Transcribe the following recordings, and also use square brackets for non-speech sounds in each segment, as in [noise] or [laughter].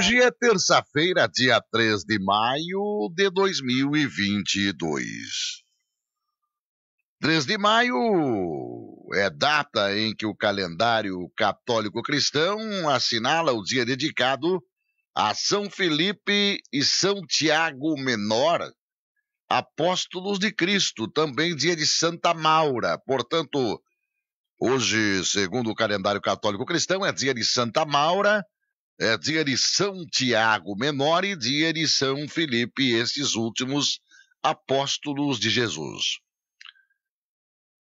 Hoje é terça-feira, dia 3 de maio de 2022. 3 de maio é data em que o calendário católico cristão assinala o dia dedicado a São Felipe e São Tiago Menor, apóstolos de Cristo, também dia de Santa Maura. Portanto, hoje, segundo o calendário católico cristão, é dia de Santa Maura é, dia de São Tiago Menor e dia de São Felipe, esses últimos apóstolos de Jesus.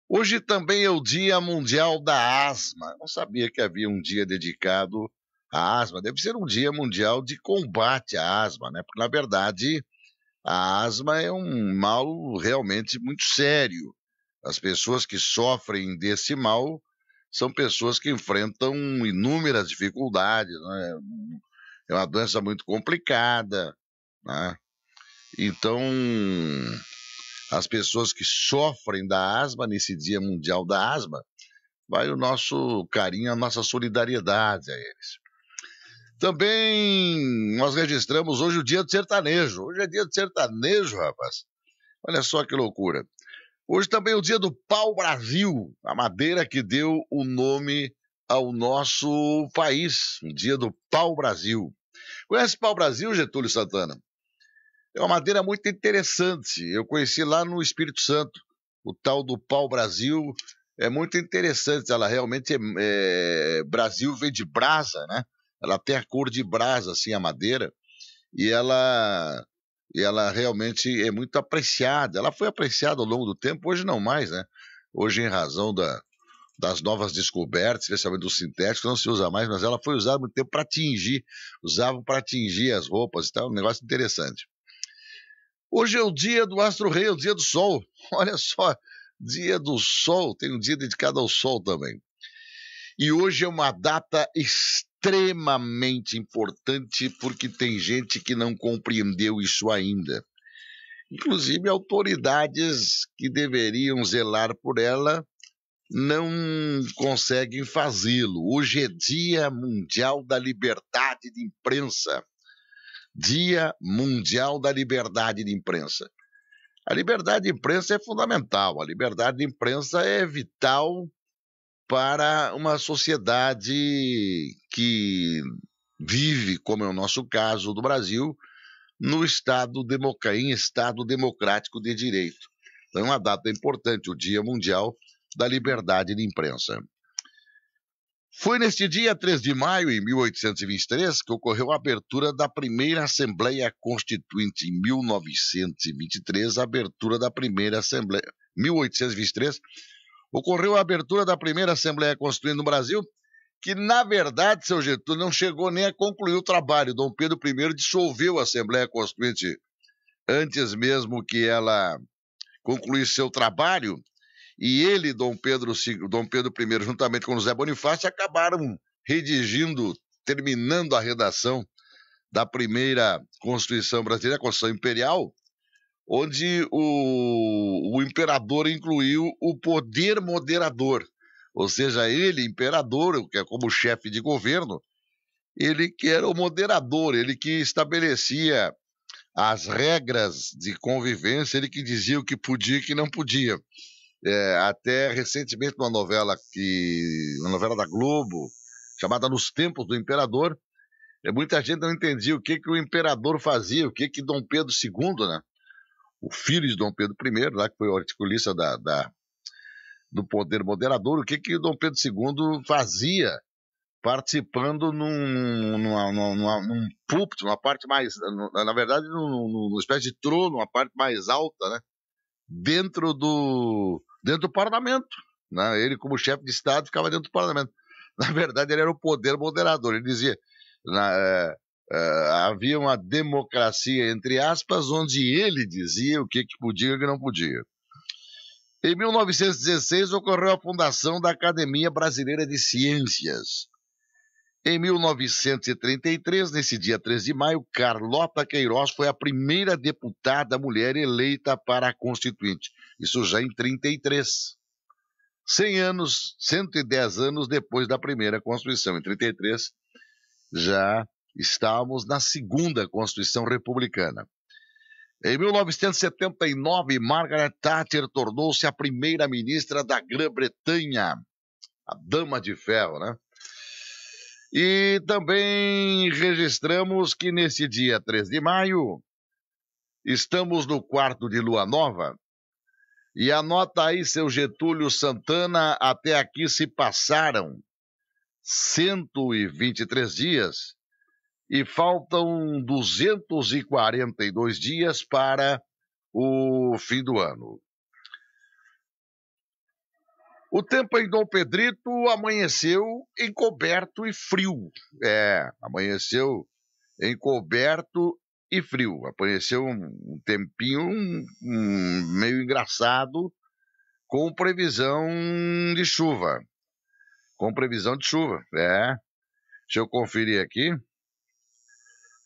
Hoje também é o Dia Mundial da Asma. Não sabia que havia um dia dedicado à asma. Deve ser um dia mundial de combate à asma, né? Porque, na verdade, a asma é um mal realmente muito sério. As pessoas que sofrem desse mal são pessoas que enfrentam inúmeras dificuldades, né? é uma doença muito complicada. Né? Então, as pessoas que sofrem da asma nesse Dia Mundial da Asma, vai o nosso carinho, a nossa solidariedade a eles. Também nós registramos hoje o Dia do Sertanejo. Hoje é Dia do Sertanejo, rapaz. Olha só que loucura. Hoje também é o dia do pau Brasil, a madeira que deu o nome ao nosso país. O dia do pau Brasil. Conhece pau Brasil, Getúlio Santana? É uma madeira muito interessante. Eu conheci lá no Espírito Santo o tal do pau Brasil. É muito interessante. Ela realmente é, é Brasil vem de brasa, né? Ela tem a cor de brasa, assim, a madeira. E ela e ela realmente é muito apreciada. Ela foi apreciada ao longo do tempo, hoje não mais, né? Hoje, em razão da, das novas descobertas, especialmente dos sintéticos, não se usa mais, mas ela foi usada muito tempo para atingir, usavam para atingir as roupas e tal, é um negócio interessante. Hoje é o dia do Astro Rei, é o dia do Sol. [laughs] Olha só, dia do Sol, tem um dia dedicado ao Sol também. E hoje é uma data extremamente extremamente importante porque tem gente que não compreendeu isso ainda. Inclusive, autoridades que deveriam zelar por ela não conseguem fazê-lo. Hoje é Dia Mundial da Liberdade de Imprensa. Dia Mundial da Liberdade de Imprensa. A liberdade de imprensa é fundamental, a liberdade de imprensa é vital para uma sociedade que vive, como é o nosso caso do Brasil, no Estado em Estado democrático de direito. Então é uma data importante, o Dia Mundial da Liberdade de Imprensa. Foi neste dia 3 de maio de 1823 que ocorreu a abertura da primeira Assembleia Constituinte em 1923, a abertura da primeira Assembleia 1823 ocorreu a abertura da primeira Assembleia Constituinte no Brasil, que, na verdade, seu Getúlio não chegou nem a concluir o trabalho. Dom Pedro I dissolveu a Assembleia Constituinte antes mesmo que ela concluísse seu trabalho, e ele, Dom Pedro, Dom Pedro I, juntamente com José Bonifácio, acabaram redigindo, terminando a redação da primeira Constituição brasileira, a Constituição Imperial, onde o, o imperador incluiu o poder moderador, ou seja, ele, imperador, que é como chefe de governo, ele que era o moderador, ele que estabelecia as regras de convivência, ele que dizia o que podia e o que não podia. É, até recentemente, uma novela que. uma novela da Globo, chamada Nos Tempos do Imperador, é, muita gente não entendia o que, que o imperador fazia, o que, que Dom Pedro II, né? o filho de Dom Pedro I, lá, que foi articulista da, da, do poder moderador, o que, que Dom Pedro II fazia participando num, numa, numa, num púlpito, parte mais, na verdade, numa espécie de trono, uma parte mais alta, né? dentro, do, dentro do parlamento. Né? Ele, como chefe de Estado, ficava dentro do parlamento. [laughs] Na verdade, ele era o poder moderador. Ele dizia, na, eh, Uh, havia uma democracia, entre aspas, onde ele dizia o que, que podia e o que não podia. Em 1916 ocorreu a fundação da Academia Brasileira de Ciências. Em 1933, nesse dia 3 de maio, Carlota Queiroz foi a primeira deputada mulher eleita para a Constituinte. Isso já em 33. 100 anos, 110 anos depois da primeira Constituição, em 33, já Estávamos na segunda Constituição Republicana. Em 1979, Margaret Thatcher tornou-se a primeira ministra da Grã-Bretanha, a Dama de Ferro, né? E também registramos que nesse dia 3 de maio, estamos no quarto de lua nova. E anota aí, seu Getúlio Santana, até aqui se passaram 123 dias e faltam 242 dias para o fim do ano. O tempo em Dom Pedrito amanheceu encoberto e frio. É, amanheceu encoberto e frio. Amanheceu um tempinho um, meio engraçado, com previsão de chuva. Com previsão de chuva, é. Deixa eu conferir aqui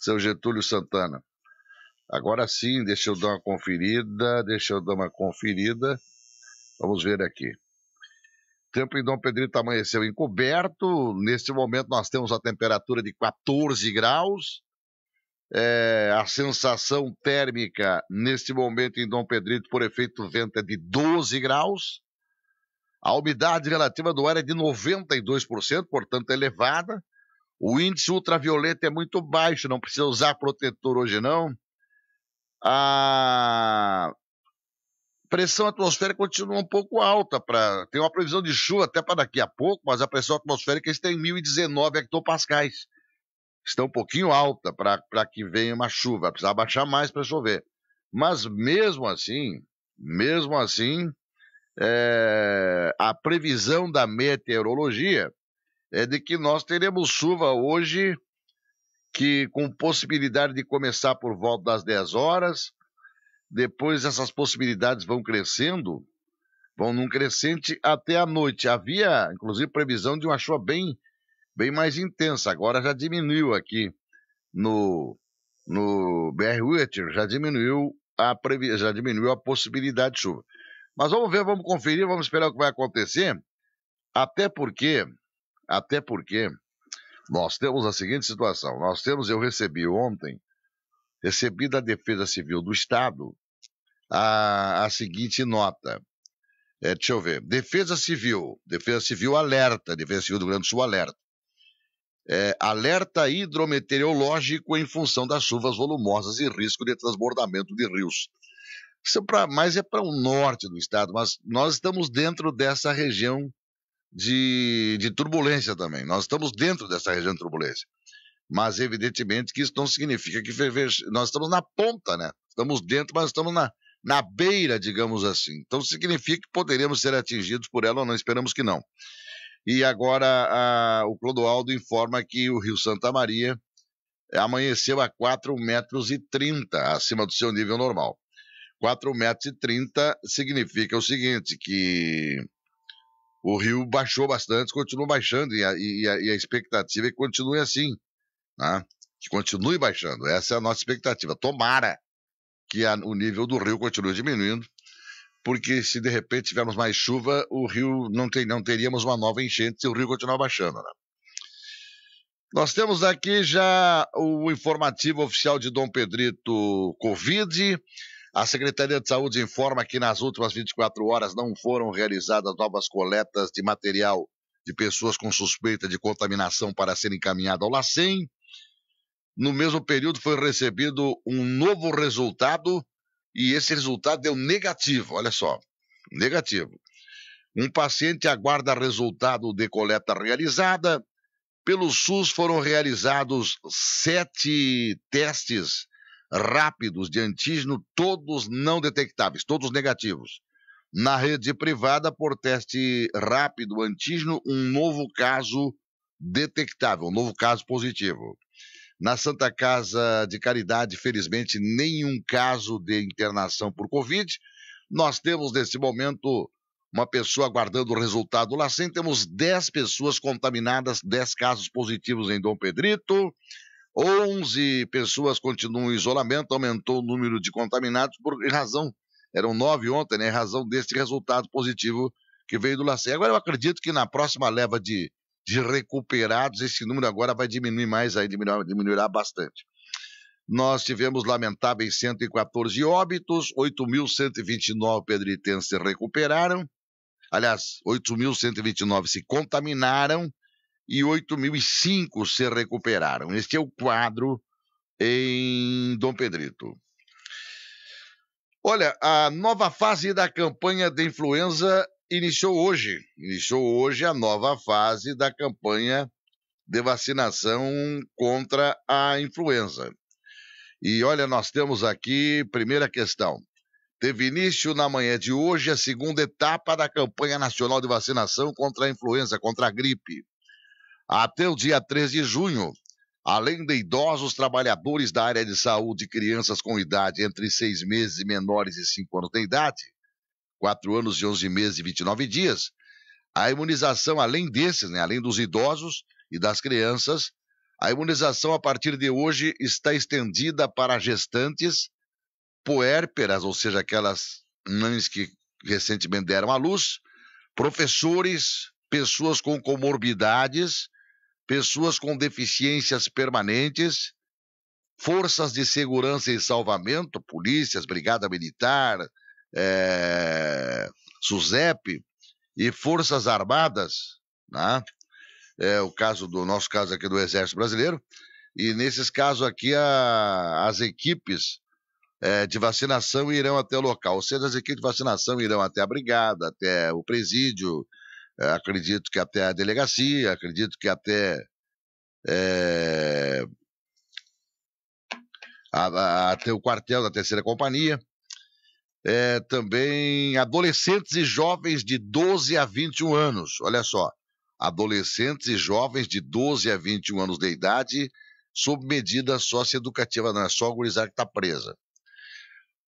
seu Getúlio Santana. Agora sim, deixa eu dar uma conferida, deixa eu dar uma conferida. Vamos ver aqui. Tempo em Dom Pedrito amanheceu encoberto. Neste momento nós temos a temperatura de 14 graus. É, a sensação térmica neste momento em Dom Pedrito, por efeito vento, é de 12 graus. A umidade relativa do ar é de 92%, portanto elevada. O índice ultravioleta é muito baixo, não precisa usar protetor hoje não. A pressão atmosférica continua um pouco alta. Pra... Tem uma previsão de chuva até para daqui a pouco, mas a pressão atmosférica está em 1.019 hectopascais. Está um pouquinho alta para que venha uma chuva. Precisa precisar baixar mais para chover. Mas mesmo assim, mesmo assim, é... a previsão da meteorologia é de que nós teremos chuva hoje, que com possibilidade de começar por volta das 10 horas, depois essas possibilidades vão crescendo, vão num crescente até a noite. Havia, inclusive, previsão de uma chuva bem, bem mais intensa, agora já diminuiu aqui no, no BR Witcher, já diminuiu a previ... já diminuiu a possibilidade de chuva. Mas vamos ver, vamos conferir, vamos esperar o que vai acontecer, até porque até porque nós temos a seguinte situação: nós temos, eu recebi ontem, recebi da Defesa Civil do Estado a, a seguinte nota. É, deixa eu ver. Defesa Civil, Defesa Civil alerta, Defesa Civil do Rio Grande do Sul alerta. É, alerta hidrometeorológico em função das chuvas volumosas e risco de transbordamento de rios. Isso é pra, mas é para o norte do estado, mas nós estamos dentro dessa região de, de turbulência também. Nós estamos dentro dessa região de turbulência. Mas, evidentemente, que isso não significa que nós estamos na ponta, né? Estamos dentro, mas estamos na, na beira, digamos assim. Então, significa que poderíamos ser atingidos por ela ou não, esperamos que não. E agora a, o Clodoaldo informa que o Rio Santa Maria amanheceu a 4,30 metros e 30 acima do seu nível normal. 4,30 metros e 30 significa o seguinte, que o Rio baixou bastante, continua baixando, e a, e a, e a expectativa é que continue assim, né? que continue baixando. Essa é a nossa expectativa. Tomara que a, o nível do rio continue diminuindo, porque se de repente tivermos mais chuva, o rio não, tem, não teríamos uma nova enchente se o rio continuar baixando. Né? Nós temos aqui já o informativo oficial de Dom Pedrito Covid. A Secretaria de Saúde informa que nas últimas 24 horas não foram realizadas novas coletas de material de pessoas com suspeita de contaminação para ser encaminhadas ao LACEN. No mesmo período foi recebido um novo resultado e esse resultado deu negativo, olha só, negativo. Um paciente aguarda resultado de coleta realizada. Pelo SUS foram realizados sete testes rápidos de antígeno, todos não detectáveis, todos negativos. Na rede privada, por teste rápido antígeno, um novo caso detectável, um novo caso positivo. Na Santa Casa de Caridade, felizmente, nenhum caso de internação por Covid. Nós temos, nesse momento, uma pessoa aguardando o resultado lá. Sim, temos 10 pessoas contaminadas, 10 casos positivos em Dom Pedrito. 11 pessoas continuam em isolamento, aumentou o número de contaminados por razão. Eram nove ontem, né? Em razão deste resultado positivo que veio do Lacer. Agora eu acredito que na próxima leva de, de recuperados, esse número agora vai diminuir mais, aí diminuir, diminuirá bastante. Nós tivemos lamentáveis 114 óbitos, 8.129 pedritenses se recuperaram, aliás, 8.129 se contaminaram, e 8.005 se recuperaram. Este é o quadro em Dom Pedrito. Olha, a nova fase da campanha de influenza iniciou hoje. Iniciou hoje a nova fase da campanha de vacinação contra a influenza. E olha, nós temos aqui, primeira questão. Teve início na manhã de hoje a segunda etapa da campanha nacional de vacinação contra a influenza, contra a gripe até o dia 13 de junho. Além de idosos, trabalhadores da área de saúde, crianças com idade entre seis meses e menores de cinco anos de idade, quatro anos e onze meses e 29 dias, a imunização, além desses, né, além dos idosos e das crianças, a imunização a partir de hoje está estendida para gestantes, puérperas, ou seja, aquelas mães que recentemente deram à luz, professores, pessoas com comorbidades pessoas com deficiências permanentes, forças de segurança e salvamento, polícias, brigada militar, é, eh, SUSEP e forças armadas, né? é o caso do nosso caso aqui do Exército Brasileiro, e nesses casos aqui a, as equipes é, de vacinação irão até o local, ou seja, as equipes de vacinação irão até a brigada, até o presídio, acredito que até a delegacia, acredito que até é, a, a, até o quartel da terceira companhia. É, também adolescentes e jovens de 12 a 21 anos. Olha só, adolescentes e jovens de 12 a 21 anos de idade sob medida socioeducativa, não é só gurizada que está presa.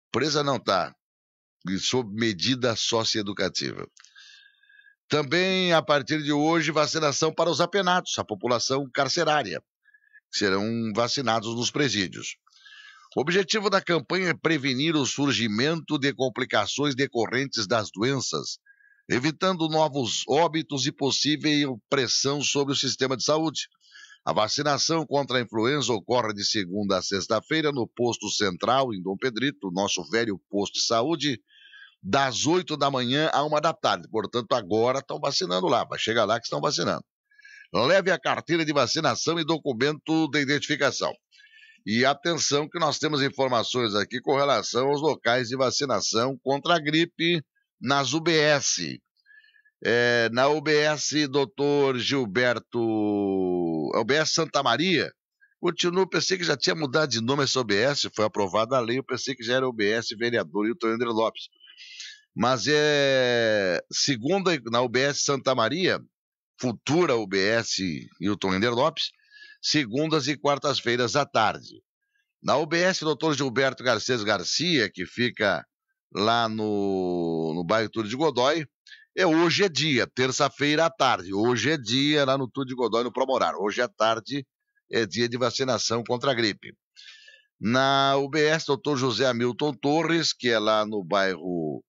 Presa não está, sob medida socioeducativa. Também, a partir de hoje, vacinação para os apenados, a população carcerária, que serão vacinados nos presídios. O objetivo da campanha é prevenir o surgimento de complicações decorrentes das doenças, evitando novos óbitos e possível pressão sobre o sistema de saúde. A vacinação contra a influenza ocorre de segunda a sexta-feira no posto central em Dom Pedrito, nosso velho posto de saúde, das 8 da manhã a uma da tarde. Portanto, agora estão vacinando lá, vai chegar lá que estão vacinando. Leve a carteira de vacinação e documento de identificação. E atenção que nós temos informações aqui com relação aos locais de vacinação contra a gripe nas UBS. É, na UBS, doutor Gilberto. É UBS Santa Maria. Continuo, pensei que já tinha mudado de nome essa UBS, foi aprovada a lei, eu pensei que já era UBS vereador e o André Lopes. Mas é eh, segunda na UBS Santa Maria, futura UBS Hilton Ender Lopes, segundas e quartas-feiras à tarde. Na UBS, Dr. Gilberto Garcês Garcia, que fica lá no, no bairro Túlio de Godói, é hoje é dia, terça-feira à tarde. Hoje é dia lá no Túlio de Godói, no Promorar. Hoje à tarde é dia de vacinação contra a gripe. Na UBS, Dr. José Hamilton Torres, que é lá no bairro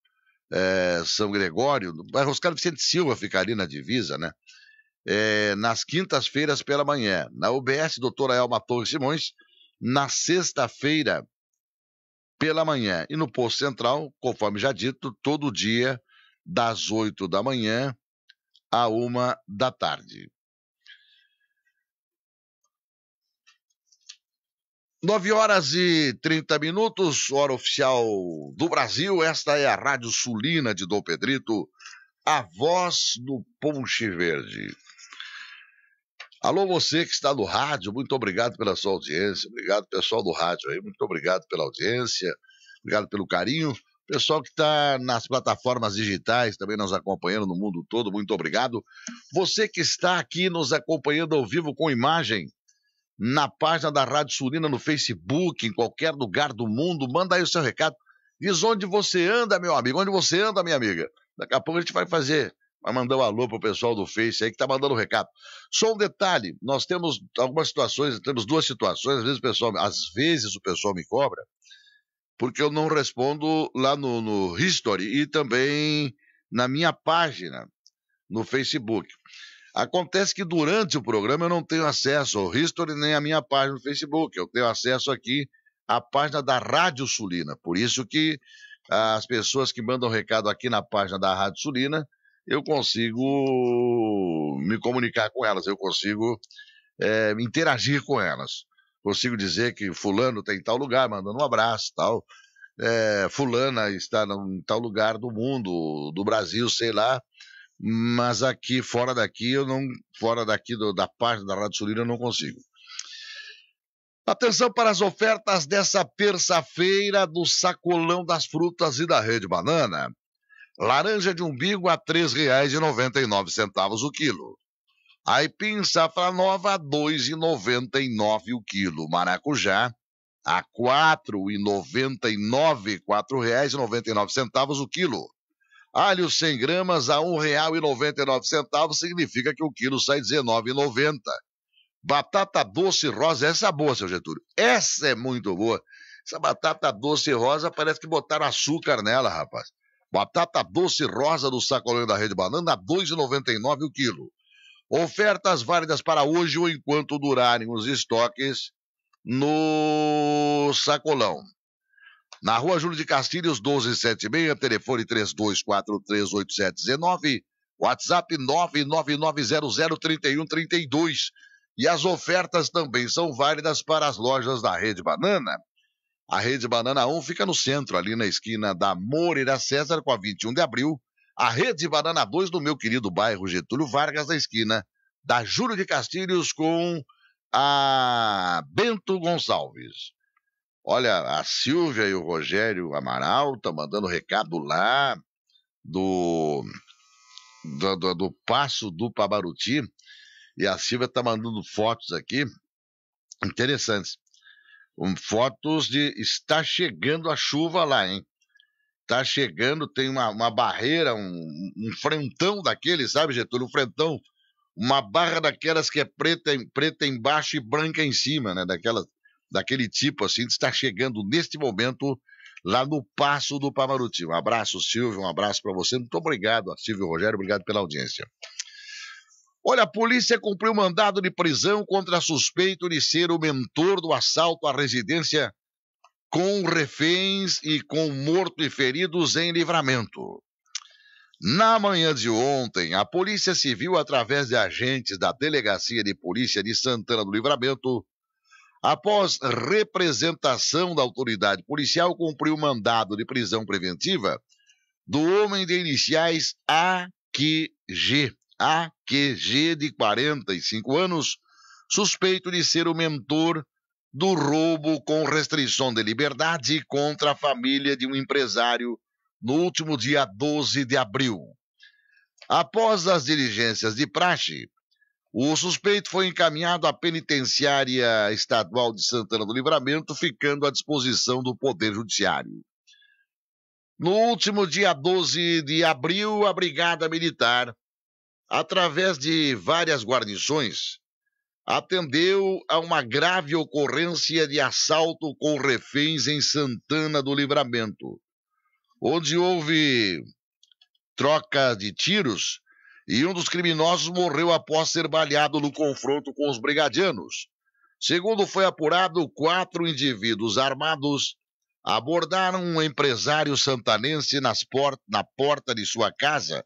é, São Gregório, o bairro Oscar Vicente Silva fica ali na divisa, né? É, nas quintas-feiras pela manhã. Na UBS, doutora Elma Torres Simões, na sexta-feira pela manhã. E no posto central, conforme já dito, todo dia, das oito da manhã à uma da tarde. 9 horas e 30 minutos, hora oficial do Brasil. Esta é a Rádio Sulina de Dom Pedrito, a voz do Ponche Verde. Alô, você que está no rádio, muito obrigado pela sua audiência. Obrigado, pessoal do rádio aí, muito obrigado pela audiência, obrigado pelo carinho. Pessoal que está nas plataformas digitais, também nos acompanhando no mundo todo, muito obrigado. Você que está aqui nos acompanhando ao vivo com imagem, na página da Rádio Surina no Facebook, em qualquer lugar do mundo. Manda aí o seu recado. Diz onde você anda, meu amigo, onde você anda, minha amiga. Daqui a pouco a gente vai fazer, vai mandar um alô pro pessoal do Face aí que tá mandando o um recado. Só um detalhe, nós temos algumas situações, temos duas situações, às vezes o pessoal, às vezes o pessoal me cobra, porque eu não respondo lá no, no History e também na minha página no Facebook. Acontece que durante o programa eu não tenho acesso ao History nem à minha página no Facebook. Eu tenho acesso aqui à página da Rádio Sulina. Por isso que as pessoas que mandam recado aqui na página da Rádio Sulina, eu consigo me comunicar com elas, eu consigo é, interagir com elas. Consigo dizer que fulano tem tá tal lugar, mandando um abraço tal. É, fulana está em tal lugar do mundo, do Brasil, sei lá, mas aqui, fora daqui, eu não, fora daqui do, da parte da Rádio Sulina, eu não consigo. Atenção para as ofertas dessa terça-feira do sacolão das frutas e da rede banana. Laranja de umbigo a R$ 3,99 o quilo. Aipim safra nova a 2,99 o quilo. Maracujá a R$ 4,99, R$ 4,99 o quilo. Alho 100 gramas a R$ 1,99 significa que o quilo sai 19,90. Batata doce rosa, essa é boa, seu Getúlio. Essa é muito boa. Essa batata doce rosa parece que botaram açúcar nela, rapaz. Batata doce rosa do sacolão da Rede Banana, R$ 2,99 o quilo. Ofertas válidas para hoje ou enquanto durarem os estoques no sacolão. Na rua Júlio de Castilhos, 1276, telefone 32438719, WhatsApp 999003132. E as ofertas também são válidas para as lojas da Rede Banana. A Rede Banana 1 fica no centro, ali na esquina da Moreira César, com a 21 de abril. A Rede Banana 2 do meu querido bairro Getúlio Vargas, na esquina da Júlio de Castilhos, com a Bento Gonçalves. Olha, a Silvia e o Rogério Amaral tá mandando recado lá do, do, do, do Passo do Pabaruti. E a Silvia tá mandando fotos aqui interessantes. Um, fotos de está chegando a chuva lá, hein? está chegando, tem uma, uma barreira, um, um frentão daquele, sabe, Getúlio? Um frentão uma barra daquelas que é preta, preta embaixo e branca em cima, né? Daquelas daquele tipo assim, está chegando neste momento lá no Passo do Pamaruti. Um abraço, Silvio, um abraço para você. Muito obrigado, Silvio Rogério, obrigado pela audiência. Olha, a polícia cumpriu mandado de prisão contra suspeito de ser o mentor do assalto à residência com reféns e com morto e feridos em livramento. Na manhã de ontem, a Polícia Civil, através de agentes da Delegacia de Polícia de Santana do Livramento, Após representação da autoridade policial, cumpriu o mandado de prisão preventiva do homem de iniciais AQG, AQG de 45 anos, suspeito de ser o mentor do roubo com restrição de liberdade contra a família de um empresário no último dia 12 de abril. Após as diligências de praxe, o suspeito foi encaminhado à penitenciária estadual de Santana do Livramento, ficando à disposição do Poder Judiciário. No último dia 12 de abril, a Brigada Militar, através de várias guarnições, atendeu a uma grave ocorrência de assalto com reféns em Santana do Livramento, onde houve troca de tiros e um dos criminosos morreu após ser baleado no confronto com os brigadianos. Segundo foi apurado, quatro indivíduos armados abordaram um empresário santanense por na porta de sua casa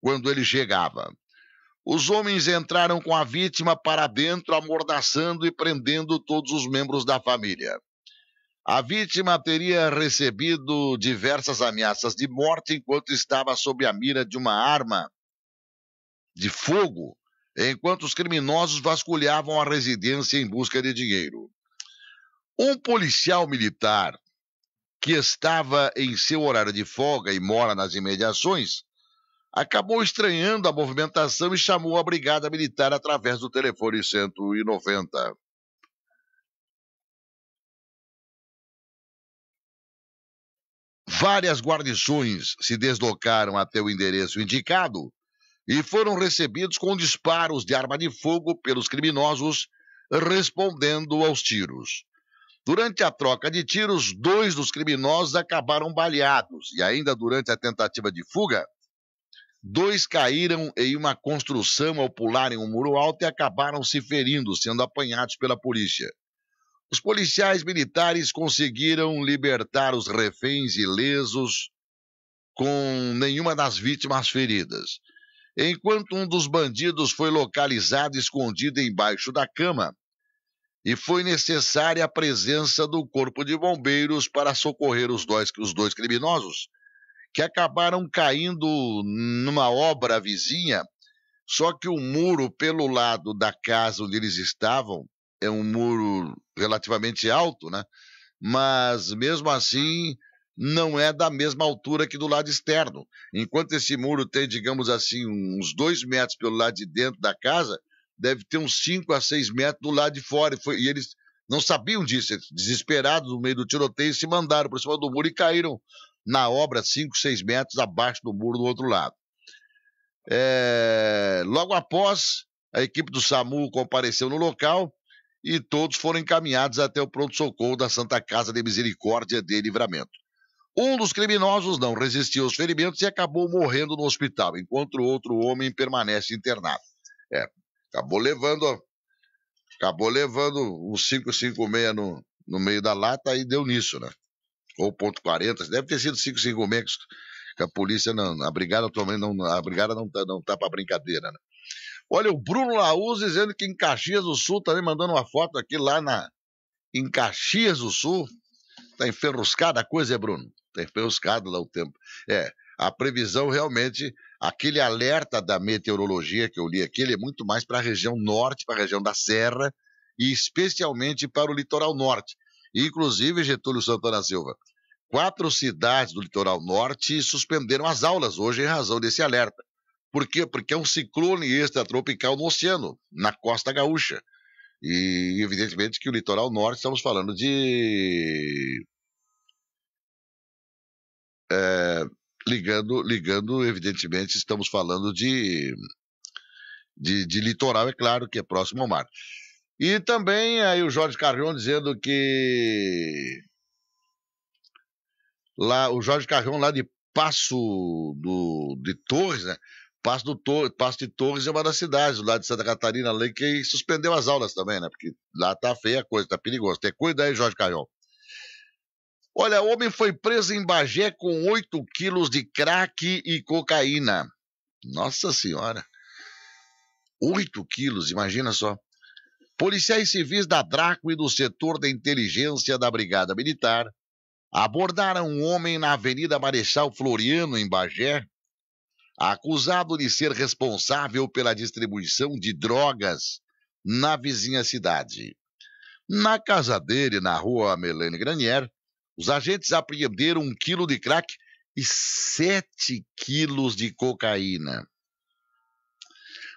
quando ele chegava. Os homens entraram com a vítima para dentro, amordaçando e prendendo todos os membros da família. A vítima teria recebido diversas ameaças de morte enquanto estava sob a mira de uma arma de fogo enquanto os criminosos vasculhavam a residência em busca de dinheiro. Um policial militar que estava em seu horário de folga e mora nas imediações acabou estranhando a movimentação e chamou a brigada militar através do telefone 190. Várias guarnições se deslocaram até o endereço indicado e foram recebidos com disparos de arma de fogo pelos criminosos, respondendo aos tiros. Durante a troca de tiros, dois dos criminosos acabaram baleados e, ainda durante a tentativa de fuga, dois caíram em uma construção ao pularem um muro alto e acabaram se ferindo, sendo apanhados pela polícia. Os policiais militares conseguiram libertar os reféns ilesos, com nenhuma das vítimas feridas enquanto um dos bandidos foi localizado escondido embaixo da cama e foi necessária a presença do corpo de bombeiros para socorrer os dois, os dois criminosos, que acabaram caindo numa obra vizinha, só que o muro pelo lado da casa onde eles estavam é um muro relativamente alto, né? Mas mesmo assim, não é da mesma altura que do lado externo. Enquanto esse muro tem, digamos assim, uns dois metros pelo lado de dentro da casa, deve ter uns cinco a seis metros do lado de fora. E, foi, e eles não sabiam disso, desesperados no meio do tiroteio, se mandaram para cima do muro e caíram na obra cinco, seis metros abaixo do muro do outro lado. É... Logo após, a equipe do SAMU compareceu no local e todos foram encaminhados até o pronto-socorro da Santa Casa de Misericórdia de Livramento. Um dos criminosos não resistiu aos ferimentos e acabou morrendo no hospital, enquanto o outro homem permanece internado. É, acabou levando, acabou levando um 556 no, no meio da lata e deu nisso, né? Ou ponto 40, deve ter sido 556 que a polícia não, a brigada atualmente não, a brigada não tá, não tá para brincadeira, né? Olha, o Bruno Laúz dizendo que em Caxias do Sul, também tá mandando uma foto aqui lá na, em Caxias do Sul, tá enferruscada a coisa, é, Bruno? refrescado lá o tempo. É, a previsão realmente, aquele alerta da meteorologia que eu li aqui, ele é muito mais para a região norte, para a região da Serra e especialmente para o litoral norte. Inclusive, Getúlio Santana Silva, quatro cidades do litoral norte suspenderam as aulas hoje em razão desse alerta. Por quê? Porque é um ciclone extratropical no oceano, na costa gaúcha. E evidentemente que o litoral norte, estamos falando de é, ligando, ligando, evidentemente, estamos falando de, de, de, litoral, é claro que é próximo ao mar. E também aí o Jorge Carrion dizendo que lá o Jorge Carrion lá de Passo do, de Torres, né? Passo, do Tor, Passo de Torres é uma das cidades lá de Santa Catarina, ali que suspendeu as aulas também, né? Porque lá tá feia a coisa, tá perigoso. Tem cuidado aí, Jorge Carrion. Olha, homem foi preso em Bagé com 8 quilos de crack e cocaína. Nossa Senhora! 8 quilos, imagina só. Policiais civis da Draco e do setor da inteligência da Brigada Militar abordaram um homem na Avenida Marechal Floriano, em Bagé, acusado de ser responsável pela distribuição de drogas na vizinha cidade. Na casa dele, na rua Melene Granier, os agentes apreenderam um quilo de crack e sete quilos de cocaína.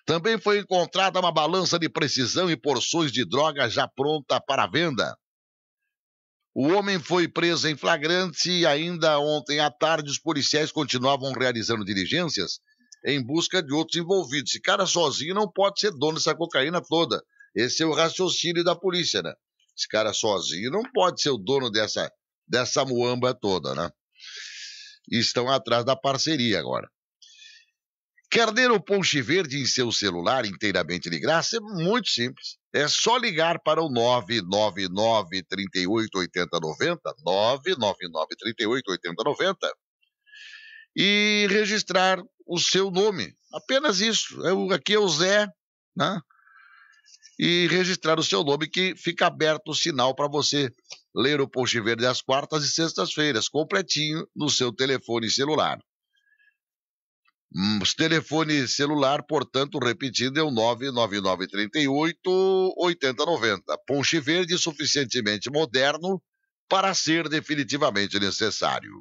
Também foi encontrada uma balança de precisão e porções de droga já pronta para venda. O homem foi preso em flagrante e ainda ontem à tarde os policiais continuavam realizando diligências em busca de outros envolvidos. Esse cara sozinho não pode ser dono dessa cocaína toda. Esse é o raciocínio da polícia, né? Esse cara sozinho não pode ser o dono dessa, dessa muamba toda, né? estão atrás da parceria agora. Quer ler o Ponche Verde em seu celular inteiramente de graça? É muito simples. É só ligar para o 999 38 80 90, 999 38 80 90, e registrar o seu nome. Apenas isso. Eu, é aqui é o Zé, né? E registrar o seu nome que fica aberto o sinal para você ler o Ponche Verde às quartas e sextas-feiras, completinho no seu telefone celular. O hum, telefone celular, portanto, repetindo é o 38 8090 Ponche Verde suficientemente moderno para ser definitivamente necessário.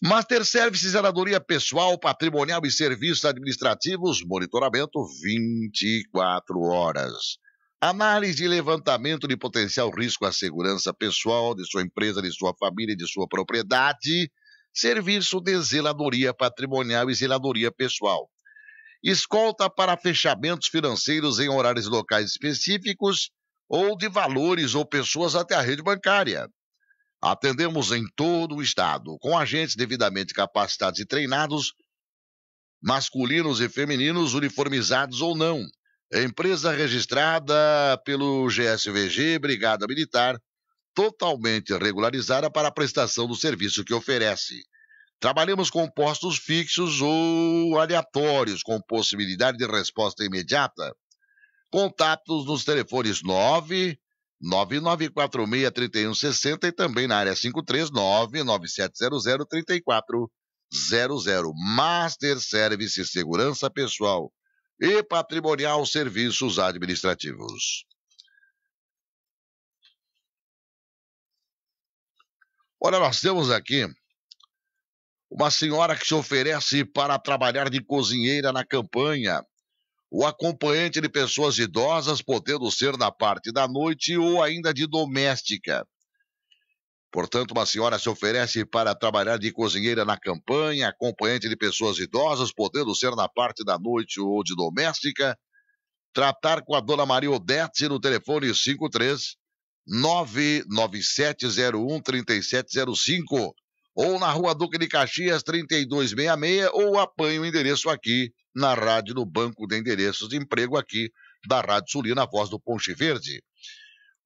Master Services, zeladoria pessoal, patrimonial e serviços administrativos, monitoramento 24 horas. Análise e levantamento de potencial risco à segurança pessoal de sua empresa, de sua família e de sua propriedade. Serviço de zeladoria patrimonial e zeladoria pessoal. Escolta para fechamentos financeiros em horários locais específicos ou de valores ou pessoas até a rede bancária. Atendemos em todo o estado, com agentes devidamente capacitados e treinados, masculinos e femininos, uniformizados ou não Empresa registrada pelo GSVG, Brigada Militar, totalmente regularizada para a prestação do serviço que oferece. Trabalhamos com postos fixos ou aleatórios, com possibilidade de resposta imediata. Contatos nos telefones 9 9946-3160 e também na área 539-9700-3400. Master Service Segurança Pessoal e Patrimonial Serviços Administrativos. Olha, nós temos aqui uma senhora que se oferece para trabalhar de cozinheira na campanha. O acompanhante de pessoas idosas, podendo ser na parte da noite ou ainda de doméstica. Portanto, uma senhora se oferece para trabalhar de cozinheira na campanha, acompanhante de pessoas idosas, podendo ser na parte da noite ou de doméstica. Tratar com a dona Maria Odete no telefone 53 99701 3705 ou na Rua Duque de Caxias 3266 ou apanhe o endereço aqui na rádio do Banco de Endereços de Emprego aqui da Rádio Sulina, voz do Ponche Verde.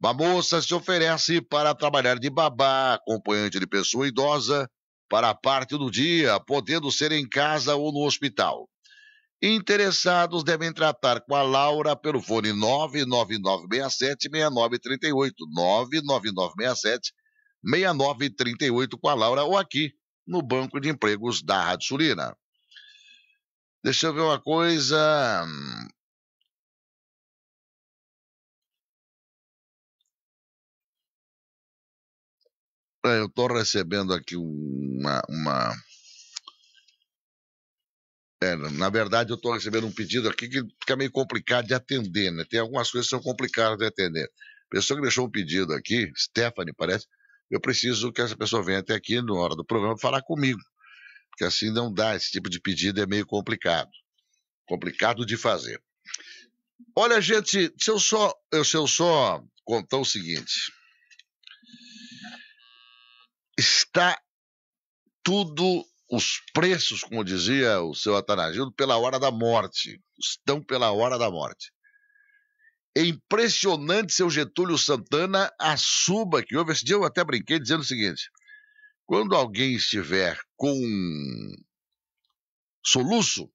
Uma moça se oferece para trabalhar de babá, acompanhante de pessoa idosa, para a parte do dia, podendo ser em casa ou no hospital. Interessados devem tratar com a Laura pelo fone 99967-6938. 99967-6938 com a Laura ou aqui no Banco de Empregos da Rádio Sulina. Deixa eu ver uma coisa. Tá, eu estou recebendo aqui uma, uma... É, na verdade, eu estou recebendo um pedido aqui que fica meio complicado de atender, né? Tem algumas coisas que são complicadas de atender. A pessoa que deixou um pedido aqui, Stephanie, parece, eu preciso que essa pessoa venha até aqui na hora do programa falar comigo. Porque assim não dá, esse tipo de pedido é meio complicado. Complicado de fazer. Olha, gente, se eu só, se eu só contar o seguinte está tudo, os preços, como dizia o seu Atanagildo, pela hora da morte. Estão pela hora da morte. É impressionante, seu Getúlio Santana, a suba que houve. Esse dia eu até brinquei dizendo o seguinte: quando alguém estiver com soluço,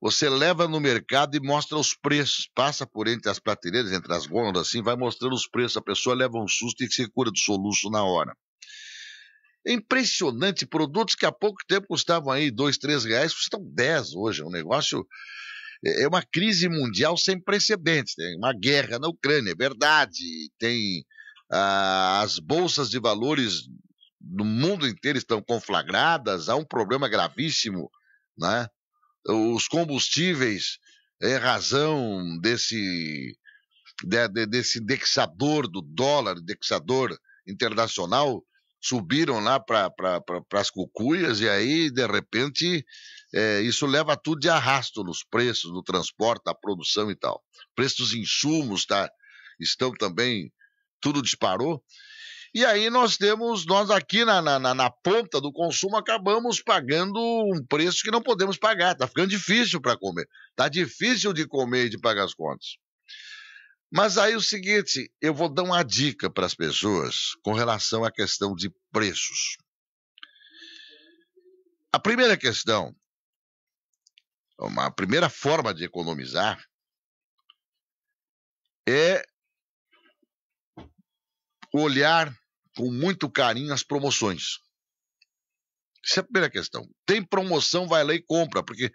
você leva no mercado e mostra os preços. Passa por entre as prateleiras, entre as gôndolas, assim, vai mostrando os preços. A pessoa leva um susto e se cura do soluço na hora. É impressionante, produtos que há pouco tempo custavam aí dois, três reais, custam dez hoje. É um negócio. É, é uma crise mundial sem precedentes. Tem né? uma guerra na Ucrânia, é verdade. Tem ah, as bolsas de valores do mundo inteiro estão conflagradas, há um problema gravíssimo, né? Os combustíveis, em é razão desse, de, de, desse indexador do dólar, indexador internacional, subiram lá para pra, as cucuias e aí, de repente, é, isso leva tudo de arrasto nos preços, no transporte, na produção e tal. Preços dos insumos tá, estão também, tudo disparou. E aí nós temos, nós aqui na, na, na, ponta do consumo acabamos pagando um preço que não podemos pagar. está ficando difícil para comer. está difícil de comer e de pagar as contas. Mas aí é o seguinte, eu vou dar uma dica para as pessoas com relação à questão de preços. A primeira questão, uma primeira forma de economizar é olhar com muito carinho as promoções. Essa é a primeira questão. Tem promoção, vai lá e compra, porque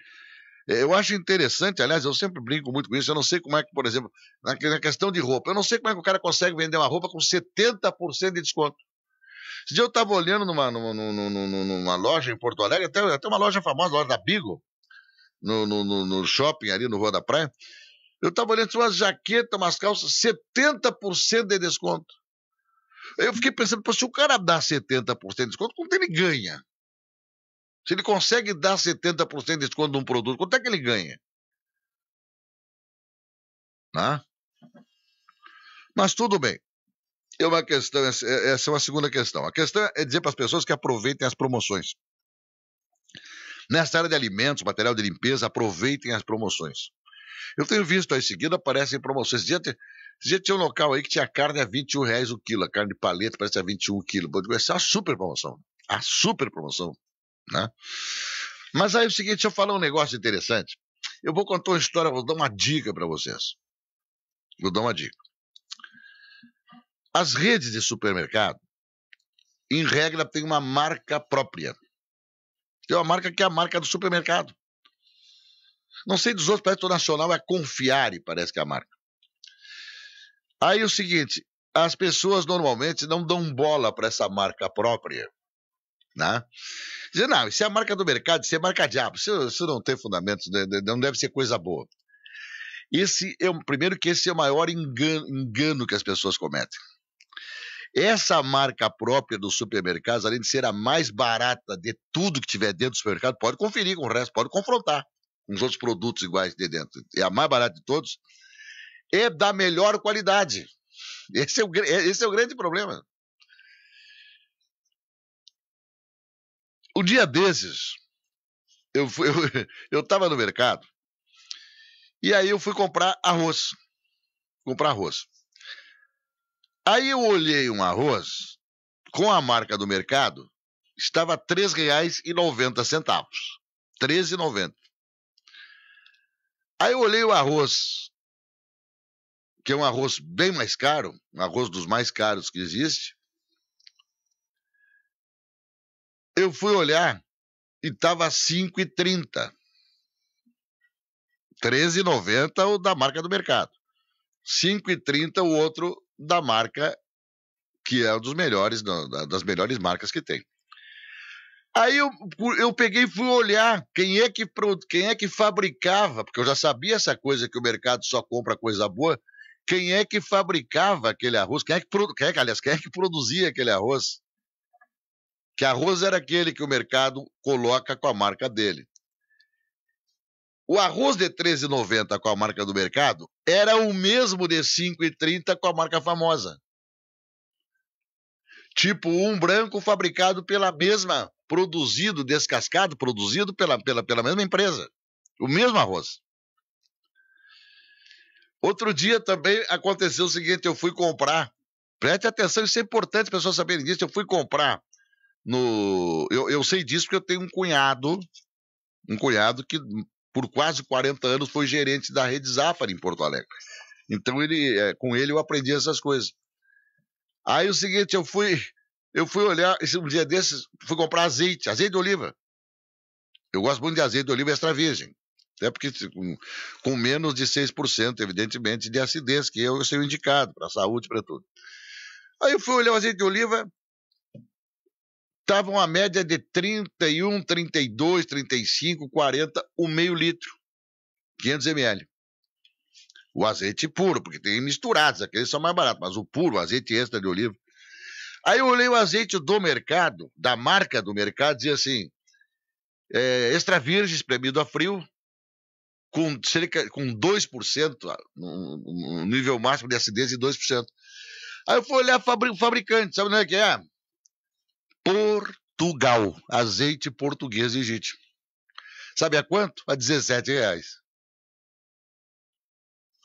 é, eu acho interessante, aliás, eu sempre brinco muito com isso. Eu não sei como é que, por exemplo, na questão de roupa, eu não sei como é que o cara consegue vender uma roupa com 70% de desconto. Esse dia eu estava olhando numa, numa, numa, numa, loja em Porto Alegre, até, até uma loja famosa, a loja da Bigo, no, no, no, shopping ali no Rua da Praia. Eu estava olhando umas jaquetas, umas calças, 70% de desconto. Eu fiquei pensando, se o cara dá 70% de desconto, quanto ele ganha? Se ele consegue dar 70% de desconto num produto, quanto é que ele ganha? Né? Mas tudo bem. É uma questão, essa é, é uma segunda questão. A questão é dizer para as pessoas que aproveitem as promoções. Nessa área de alimentos, material de limpeza, aproveitem as promoções. Eu tenho visto aí em seguida aparecem promoções. Dizia dia, tinha um local aí que tinha carne a 21 reais o quilo, a carne de paleta parece a 21 o quilo. Essa é uma super promoção. A super promoção. Né? Mas aí é o seguinte, deixa eu falar um negócio interessante. Eu vou contar uma história, vou dar uma dica para vocês. Vou dar uma dica. As redes de supermercado, em regra, têm uma marca própria. Tem uma marca que é a marca do supermercado. Não sei dos outros, parece que o nacional é Confiare, parece que é a marca. Aí é o seguinte, as pessoas normalmente não dão bola para essa marca própria. Né? Dizer, não, isso é a marca do mercado, isso é marca diabo, isso, isso não tem fundamento, né, né, não deve ser coisa boa. Esse é o primeiro que esse é o maior engano, engano que as pessoas cometem. Essa marca própria dos supermercados, além de ser a mais barata de tudo que tiver dentro do supermercado, pode conferir com o resto, pode confrontar com os outros produtos iguais de dentro. É a mais barata de todos. É da melhor qualidade. Esse é o, esse é o grande problema. O dia desses, eu fui, [laughs] eu, estava no mercado e aí eu fui comprar arroz. Comprar arroz. Aí eu olhei um arroz com a marca do mercado, estava R$ 3,90. R$ 13,90. Aí eu olhei o arroz, que é um arroz bem mais caro, um arroz dos mais caros que existe, Eu fui olhar e estava 5,30. 13,90 o da marca do mercado. 5,30 o outro da marca que é um dos melhores, das melhores marcas que tem. Aí eu, eu peguei e fui olhar quem é, que, quem é que fabricava, porque eu já sabia essa coisa que o mercado só compra coisa boa, quem é que fabricava aquele arroz, quem é que, quem é, aliás, quem é que produzia aquele arroz? que arroz era aquele que o mercado coloca com a marca dele. O arroz de 13,90 com a marca do mercado era o mesmo de 5,30 com a marca famosa. Tipo um branco fabricado pela mesma, produzido, descascado, produzido pela, pela, pela mesma empresa. O mesmo arroz. Outro dia também aconteceu o seguinte: eu fui comprar. Preste atenção, isso é importante as pessoas saberem disso. Eu fui comprar no. Eu, eu sei disso porque eu tenho um cunhado, um cunhado que hum, por quase 40 anos foi gerente da rede Zafari em Porto Alegre. Então ele, é, com ele eu aprendi essas coisas. Aí o seguinte, eu fui, eu fui olhar, um dia desses, fui comprar azeite, azeite de oliva. Eu gosto muito de azeite de oliva extra virgem. Até né, porque com, com menos de 6%, evidentemente, de acidez, que eu, eu sei o indicado para a saúde, para tudo. Aí eu fui olhar o azeite de oliva, estava uma média de 31, 32, 35, 40 o meio litro, 500 ml. O azeite puro, porque tem misturados, aqueles são mais baratos, mas o puro, o azeite extra de oliva. Aí eu olhei o azeite do mercado, da marca do mercado, dizia assim: é, extra virgem espremido a frio, com cerca com 2%, um ah, nível máximo de acidez de 2%. Aí eu fui olhar o fabricante, sabe onde é que é? Portugal, azeite português Egito. Sabe a quanto? A 17 reais.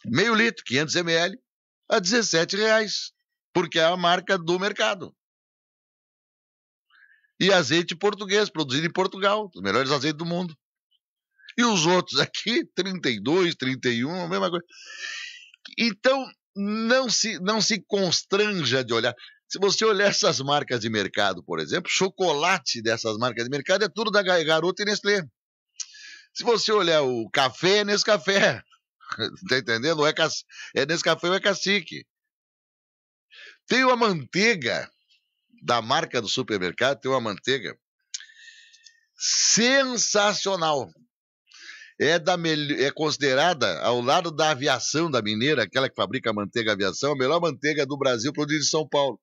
Meio litro, 500 ml, a 17 reais, porque é a marca do mercado. E azeite português, produzido em Portugal, os melhores azeites do mundo. E os outros aqui, 32, 31, a mesma coisa. Então, não se, não se constranja de olhar. Se você olhar essas marcas de mercado, por exemplo, chocolate dessas marcas de mercado é tudo da Garota e Nestlé. Se você olhar o café, é Nescafé. [laughs] tá entendendo? é, ca... é Nescafé ou é cacique. Tem uma manteiga da marca do supermercado, tem uma manteiga sensacional. É, da é considerada, ao lado da aviação da mineira, aquela que fabrica a manteiga aviação, a melhor manteiga do Brasil produzida em São Paulo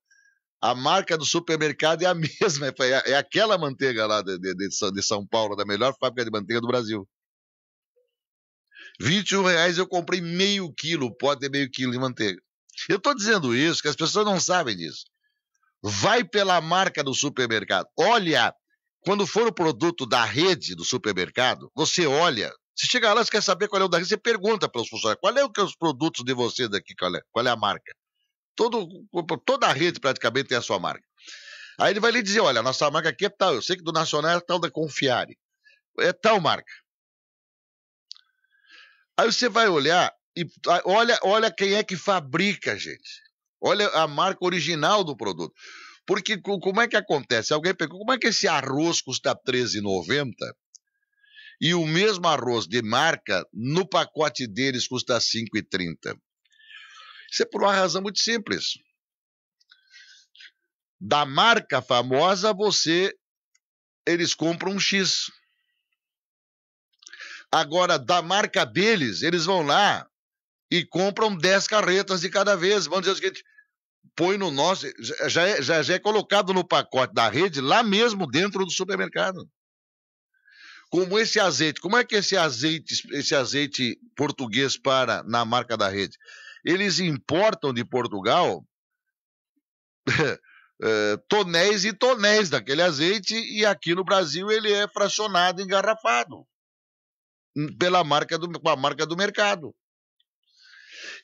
a marca do supermercado é a [laughs] mesma, é, é, é aquela manteiga lá de, de, de, São Paulo, da melhor fábrica de manteiga do Brasil. 21 reais eu comprei meio quilo, pode ter meio quilo de manteiga. Eu estou dizendo isso, que as pessoas não sabem disso. Vai pela marca do supermercado. Olha, quando for o produto da rede do supermercado, você olha. Se chegar lá, você quer saber qual é o da rede, você pergunta para os funcionários, qual é o que é os produtos de vocês daqui, qual é, qual é a marca? todo, toda a rede praticamente tem a sua marca. Aí ele vai lhe dizer, olha, a nossa marca aqui é tal, eu sei que do Nacional é tal da Confiare, é tal marca. Aí você vai olhar e ah, olha, olha quem é que fabrica, gente. Olha a marca original do produto. Porque como é que acontece? Alguém pegou? como é que esse arroz custa R$13,90 e o mesmo arroz de marca no pacote deles custa R$5,30? Isso é por uma razão muito simples. Da marca famosa, você eles compram um X. Agora, da marca deles, eles vão lá e compram 10 carretas de cada vez. Vamos dizer o seguinte: põe no nosso. Já é, já, já é colocado no pacote da rede, lá mesmo dentro do supermercado. Como esse azeite, como é que esse azeite, esse azeite português para na marca da rede? eles importam de Portugal [laughs] eh, tonéis e tonéis daquele azeite e aqui no Brasil ele é fracionado, engarrafado hum, pela marca do, com a marca do mercado.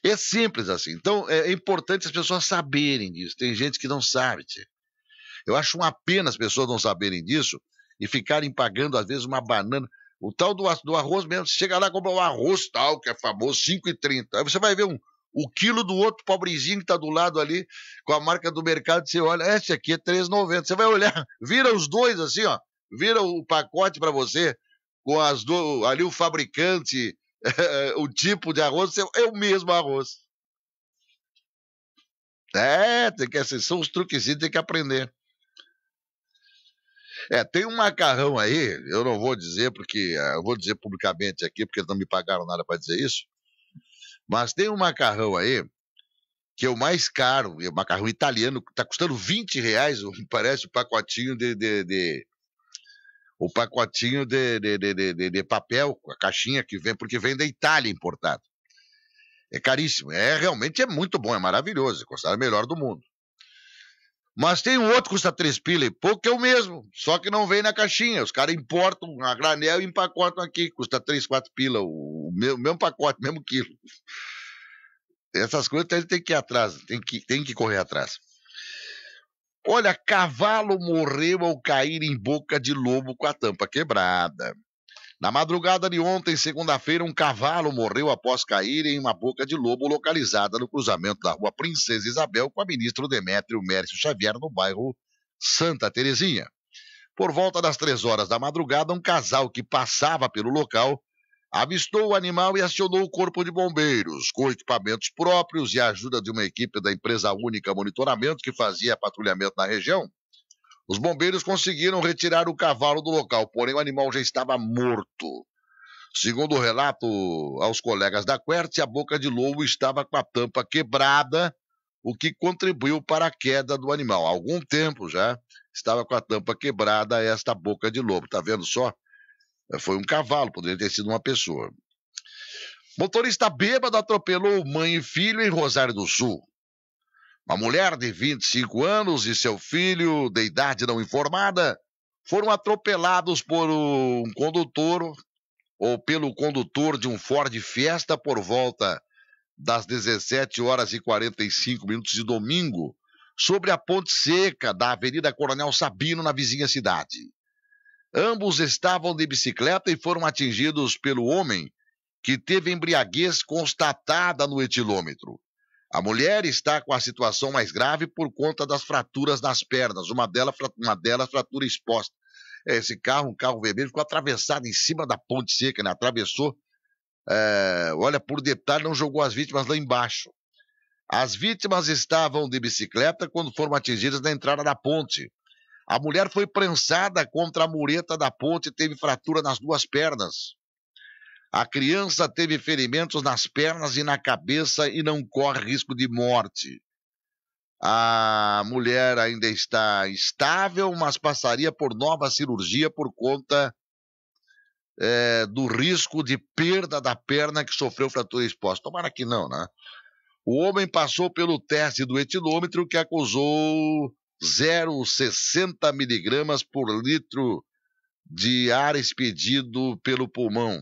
É simples assim. Então é, é importante as pessoas saberem disso. Tem gente que não sabe. Tia. Eu acho uma pena as pessoas não saberem disso e ficarem pagando às vezes uma banana. O tal do, do arroz mesmo, você chega lá e compra um arroz tal, que é famoso, 5,30. Aí você vai ver um, o quilo do outro pobrezinho que está do lado ali, com a marca do mercado, você olha, esse aqui é R$3,90. Você vai olhar, [laughs] vira os dois assim, ó, vira o pacote para você, com as do, ali o fabricante, [laughs] o tipo de arroz, você, é o mesmo arroz. É, tem que, esses são os truquezinhos, tem que aprender. É, tem um macarrão aí, eu não vou dizer, porque eu vou dizer publicamente aqui, porque não me pagaram nada para dizer isso mas tem um macarrão aí que é o mais caro, é o macarrão italiano, está custando 20 reais, [laughs] parece o pacotinho de, de, de o pacotinho de, de, de, de, papel, a caixinha que vem, porque vem da Itália importado. É caríssimo. É realmente é muito bom, é maravilhoso, é considerado o melhor do mundo. Mas tem um outro que custa três pila e pouco, que é o mesmo, só que não vem na caixinha. Os caras importam a granel e empacotam aqui, custa três, quatro pila o mesmo, mesmo pacote, [laughs] mesmo quilo. Essas coisas ele tem que ir atrás, tem que, tem que correr atrás. Olha, cavalo morreu ao cair em boca de lobo com a tampa quebrada. Na madrugada de ontem, segunda-feira, um cavalo morreu após cair em uma boca de lobo localizada no cruzamento da rua Princesa Isabel com a ministro Demétrio Mércio Xavier, no bairro Santa Terezinha. Por volta das três horas da madrugada, um casal que passava pelo local avistou o animal e acionou o corpo de bombeiros, com equipamentos próprios e a ajuda de uma equipe da empresa Única Monitoramento, que fazia patrulhamento na região. Os bombeiros conseguiram retirar o cavalo do local, porém o animal já estava morto. Segundo o relato aos colegas da Querte, a boca de lobo estava com a tampa quebrada, o que contribuiu para a queda do animal. Há algum tempo já estava com a tampa quebrada esta boca de lobo. Tá vendo só? Foi um cavalo, poderia ter sido uma pessoa. Motorista bêbado atropelou mãe e filho em Rosário do Sul. Uma mulher de 25 anos e seu filho, de idade não informada, foram atropelados por um condutor ou pelo condutor de um Ford Fiesta por volta das 17 horas e 45 minutos de domingo, sobre a ponte seca da Avenida Coronel Sabino, na vizinha cidade. Ambos estavam de bicicleta e foram atingidos pelo homem, que teve embriaguez constatada no etilômetro. A mulher está com a situação mais grave por conta das fraturas nas pernas, uma delas, uma delas fratura exposta. É, esse carro, um carro vermelho, ficou atravessado em cima da ponte seca, né? atravessou. É... olha, por detalhe, não jogou as vítimas lá embaixo. As vítimas estavam de bicicleta quando foram atingidas na entrada da ponte. A mulher foi prensada contra a mureta da ponte e teve fratura nas duas pernas. A criança teve ferimentos nas pernas e na cabeça e não corre risco de morte. A mulher ainda está estável, mas passaria por nova cirurgia por conta é, do risco de perda da perna que sofreu fratura exposta. Tomara que não, né? O homem passou pelo teste do etilômetro que acusou 0,60 miligramas por litro de ar expedido pelo pulmão,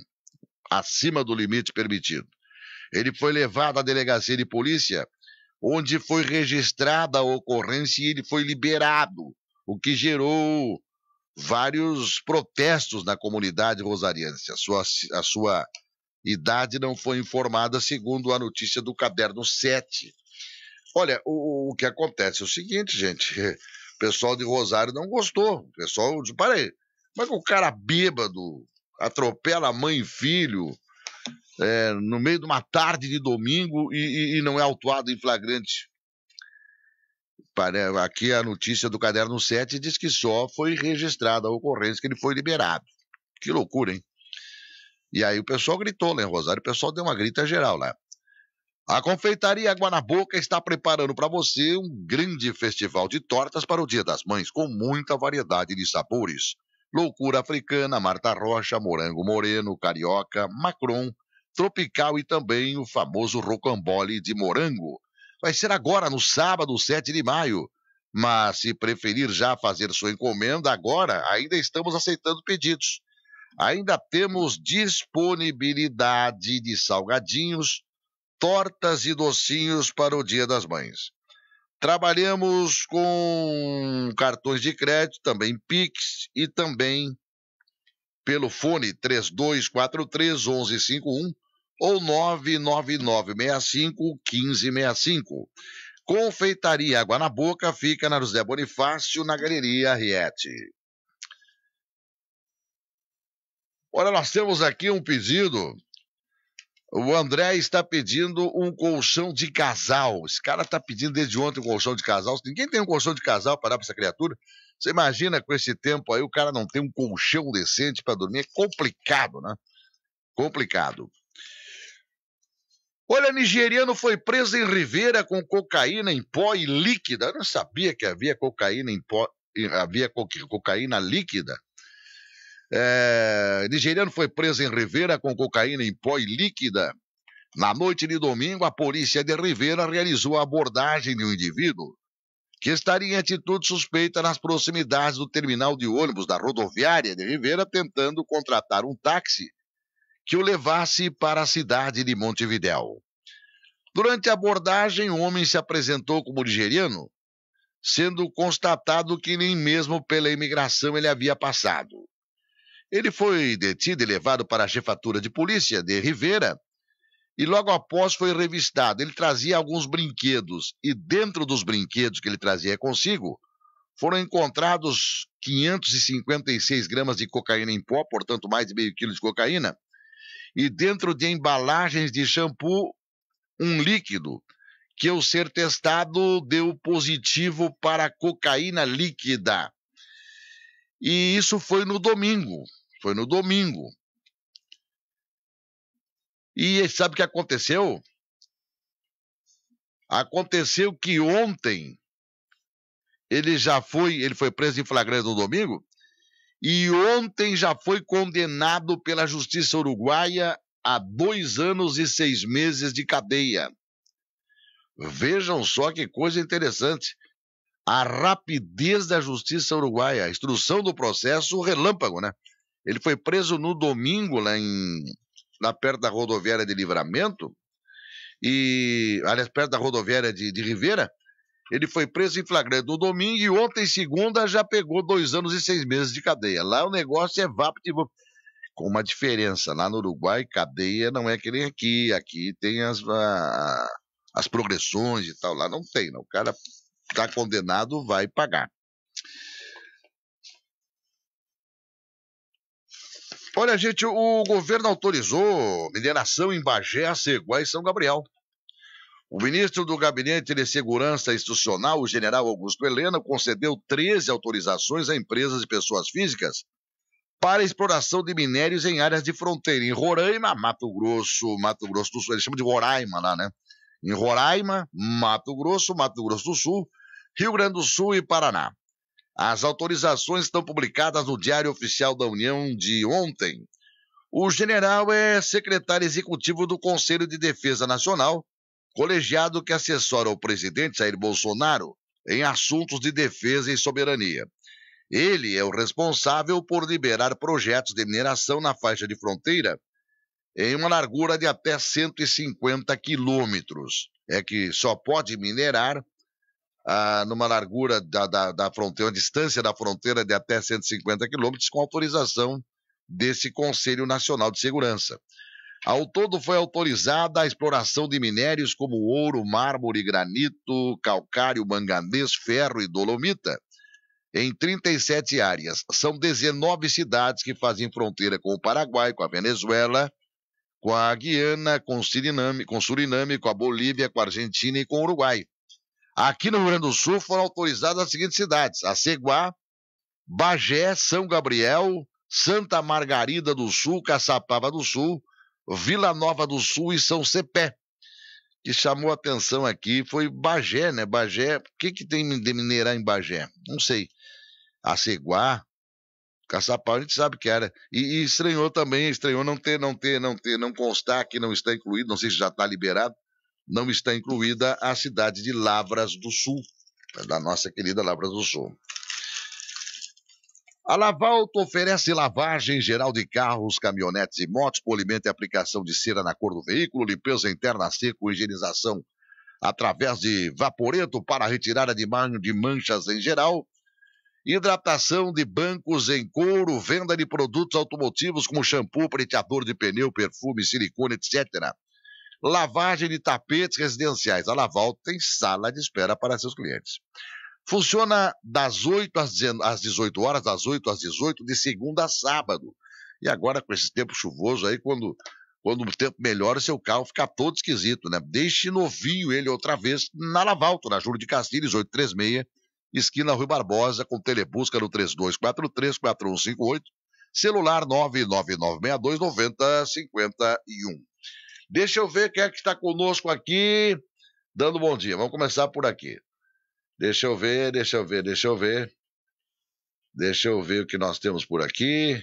acima do limite permitido. Ele foi levado à delegacia de polícia, onde foi registrada a ocorrência e ele foi liberado, o que gerou vários protestos na comunidade rosariense. A sua, a sua idade não foi informada, segundo a notícia do Caderno 7 Olha, o, o que acontece é o seguinte, gente. [laughs] O pessoal de Rosário não gostou. O pessoal disse: aí, como é que o cara bêbado atropela mãe e filho é, no meio de uma tarde de domingo e, e, e não é autuado em flagrante? Aqui a notícia do Caderno 7 diz que só foi registrada a ocorrência que ele foi liberado. Que loucura, hein? E aí o pessoal gritou lá em Rosário, o pessoal deu uma grita geral lá. A Confeitaria Água na Boca está preparando para você um grande festival de tortas para o Dia das Mães, com muita variedade de sabores. Loucura Africana, Marta Rocha, Morango Moreno, Carioca, Macron, Tropical e também o famoso Rocambole de Morango. Vai ser agora, no sábado, 7 de maio. Mas se preferir já fazer sua encomenda agora, ainda estamos aceitando pedidos. Ainda temos disponibilidade de salgadinhos, tortas e docinhos para o Dia das Mães. Trabalhamos com cartões de crédito, também Pix e também pelo fone 3243 1151 ou 99965 1565. Confeitaria Água na Boca fica na José Bonifácio, na Galeria Riete. Olha, nós temos aqui um pedido o André está pedindo um colchão de casal. Esse cara está pedindo desde ontem um colchão de casal. Se ninguém tem um colchão de casal para dar para essa criatura, você imagina com esse tempo aí o cara não tem um colchão decente para dormir. É complicado, né? Complicado. Olha, nigeriano foi preso em Rivera com cocaína em pó e líquida. Eu não sabia que havia cocaína em pó, havia cocaína líquida. É, nigeriano foi preso em Rivera com cocaína em pó e líquida. Na noite de domingo, a polícia de Rivera realizou a abordagem de um indivíduo que estaria em atitude suspeita nas proximidades do terminal de ônibus da rodoviária de Rivera, tentando contratar um táxi que o levasse para a cidade de Montevidéu. Durante a abordagem, o um homem se apresentou como nigeriano, sendo constatado que nem mesmo pela imigração ele havia passado. Ele foi detido e levado para a chefatura de polícia de Rivera e logo após foi revistado. Ele trazia alguns brinquedos e dentro dos brinquedos que ele trazia consigo foram encontrados 556 gramas de cocaína em pó, portanto mais de meio quilo de cocaína, e dentro de embalagens de shampoo um líquido que ao ser testado deu positivo para cocaína líquida. E isso foi no domingo. Foi no domingo. E sabe o que aconteceu? Aconteceu que ontem ele já foi, ele foi preso em flagrante no domingo, e ontem já foi condenado pela justiça uruguaia a dois anos e seis meses de cadeia. Vejam só que coisa interessante. A rapidez da justiça uruguaia, a instrução do processo, relâmpago, né? Ele foi preso no domingo lá em na perto da rodoviária de Livramento e aliás perto da rodoviária de, de Ribeira. Ele foi preso em flagrante no domingo e ontem segunda já pegou dois anos e seis meses de cadeia. Lá o negócio é vapo de com uma diferença. Lá no Uruguai, cadeia não é que nem aqui. Aqui tem as, a, as progressões e tal. Lá não tem, não. O cara está condenado, vai pagar. Olha, gente, o governo autorizou mineração em Bagé, Aceguá e São Gabriel. O ministro do Gabinete de Segurança Institucional, o general Augusto Helena, concedeu 13 autorizações a empresas e pessoas físicas para exploração de minérios em áreas de fronteira, em Roraima, Mato Grosso, Mato Grosso do Sul, eles chamam de Roraima lá, né? Em Roraima, Mato Grosso, Mato Grosso do Sul, Rio Grande do Sul e Paraná. As autorizações estão publicadas no Diário Oficial da União de ontem. O general é secretário executivo do Conselho de Defesa Nacional, colegiado que assessora o presidente Jair Bolsonaro em assuntos de defesa e soberania. Ele é o responsável por liberar projetos de mineração na faixa de fronteira em uma largura de até 150 quilômetros. É que só pode minerar numa largura da, da, da, fronteira, uma distância da fronteira de até 150 quilômetros, com autorização desse Conselho Nacional de Segurança. Ao todo foi autorizada a exploração de minérios como ouro, mármore, granito, calcário, manganês, ferro e dolomita em 37 áreas. São 19 cidades que fazem fronteira com o Paraguai, com a Venezuela, com a Guiana, com, com Suriname, com a Bolívia, com a Argentina e com o Uruguai. Aqui no Rio Grande do Sul foram autorizadas as seguintes cidades: Aceguá, Bagé, São Gabriel, Santa Margarida do Sul, Caçapava do Sul, Vila Nova do Sul e São Cepé. Que chamou atenção aqui foi Bagé, né? Bagé, o que, que tem de minerar em Bagé? Não sei. Aceguá, Caçapava, a gente sabe que era. E, e, estranhou também, estranhou não ter, não ter, não ter, não constar que não está incluído, não sei se já está liberado, não está incluída a cidade de Lavras do Sul, da nossa querida Lavras do Sul. A Lavalto oferece lavagem geral de carros, caminhonetes e motos, polimento e aplicação de cera na cor do veículo, limpeza interna a seco, higienização através de vaporeto para retirada de manchas em geral, hidratação de bancos em couro, venda de produtos automotivos como shampoo, preteador de pneu, perfume, silicone, etc lavagem de tapetes residenciais. A Laval tem sala de espera para seus clientes. Funciona das 8 às 18 horas, das 8 às 18, de segunda a sábado. E agora, com esse tempo chuvoso aí, quando, quando o tempo melhora, seu carro fica todo esquisito, né? Deixe novinho ele outra vez na Lavalto, na Júlio de Castilhos, 836, esquina Rui Barbosa, com telebusca no 3243-4158, celular 99962 9051. Deixa eu ver quem é que está conosco aqui, dando bom dia. Vamos começar por aqui. Deixa eu ver, deixa eu ver, deixa eu ver. Deixa eu ver o que nós temos por aqui.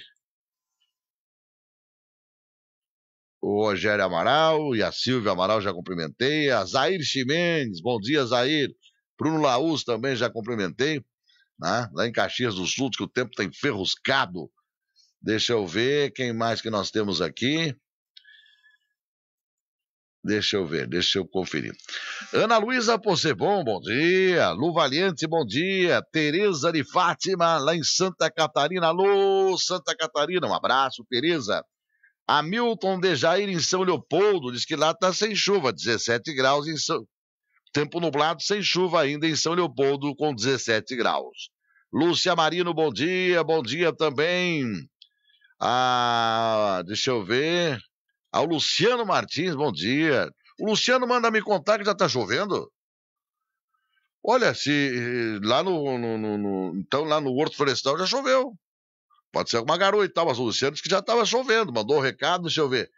O Rogério Amaral e a Silvia Amaral já cumprimentei. A Zair Ximenes, bom dia, Zair. Bruno Laúz também já cumprimentei. Né? Lá em Caxias do Sul, que o tempo está enferruscado. Deixa eu ver quem mais que nós temos aqui. Deixa eu ver, deixa eu conferir. Ana Luísa Possebon, bom dia. Lu Valiente, bom dia. Tereza de Fátima, lá em Santa Catarina. Alô, Santa Catarina, um abraço, Tereza. Hamilton de Jair, em São Leopoldo, diz que lá está sem chuva, 17 graus em São... Tempo nublado, sem chuva ainda em São Leopoldo, com 17 graus. Lúcia Marino, bom dia, bom dia também. Ah, deixa eu ver. Ao Luciano Martins, bom dia. O Luciano manda me contar que já está chovendo. Olha, se eh, lá no, no, no, no, Então, lá no Horto Florestal já choveu. Pode ser alguma garoa e tal, mas o Luciano disse que já estava chovendo, mandou o um recado, deixa eu ver.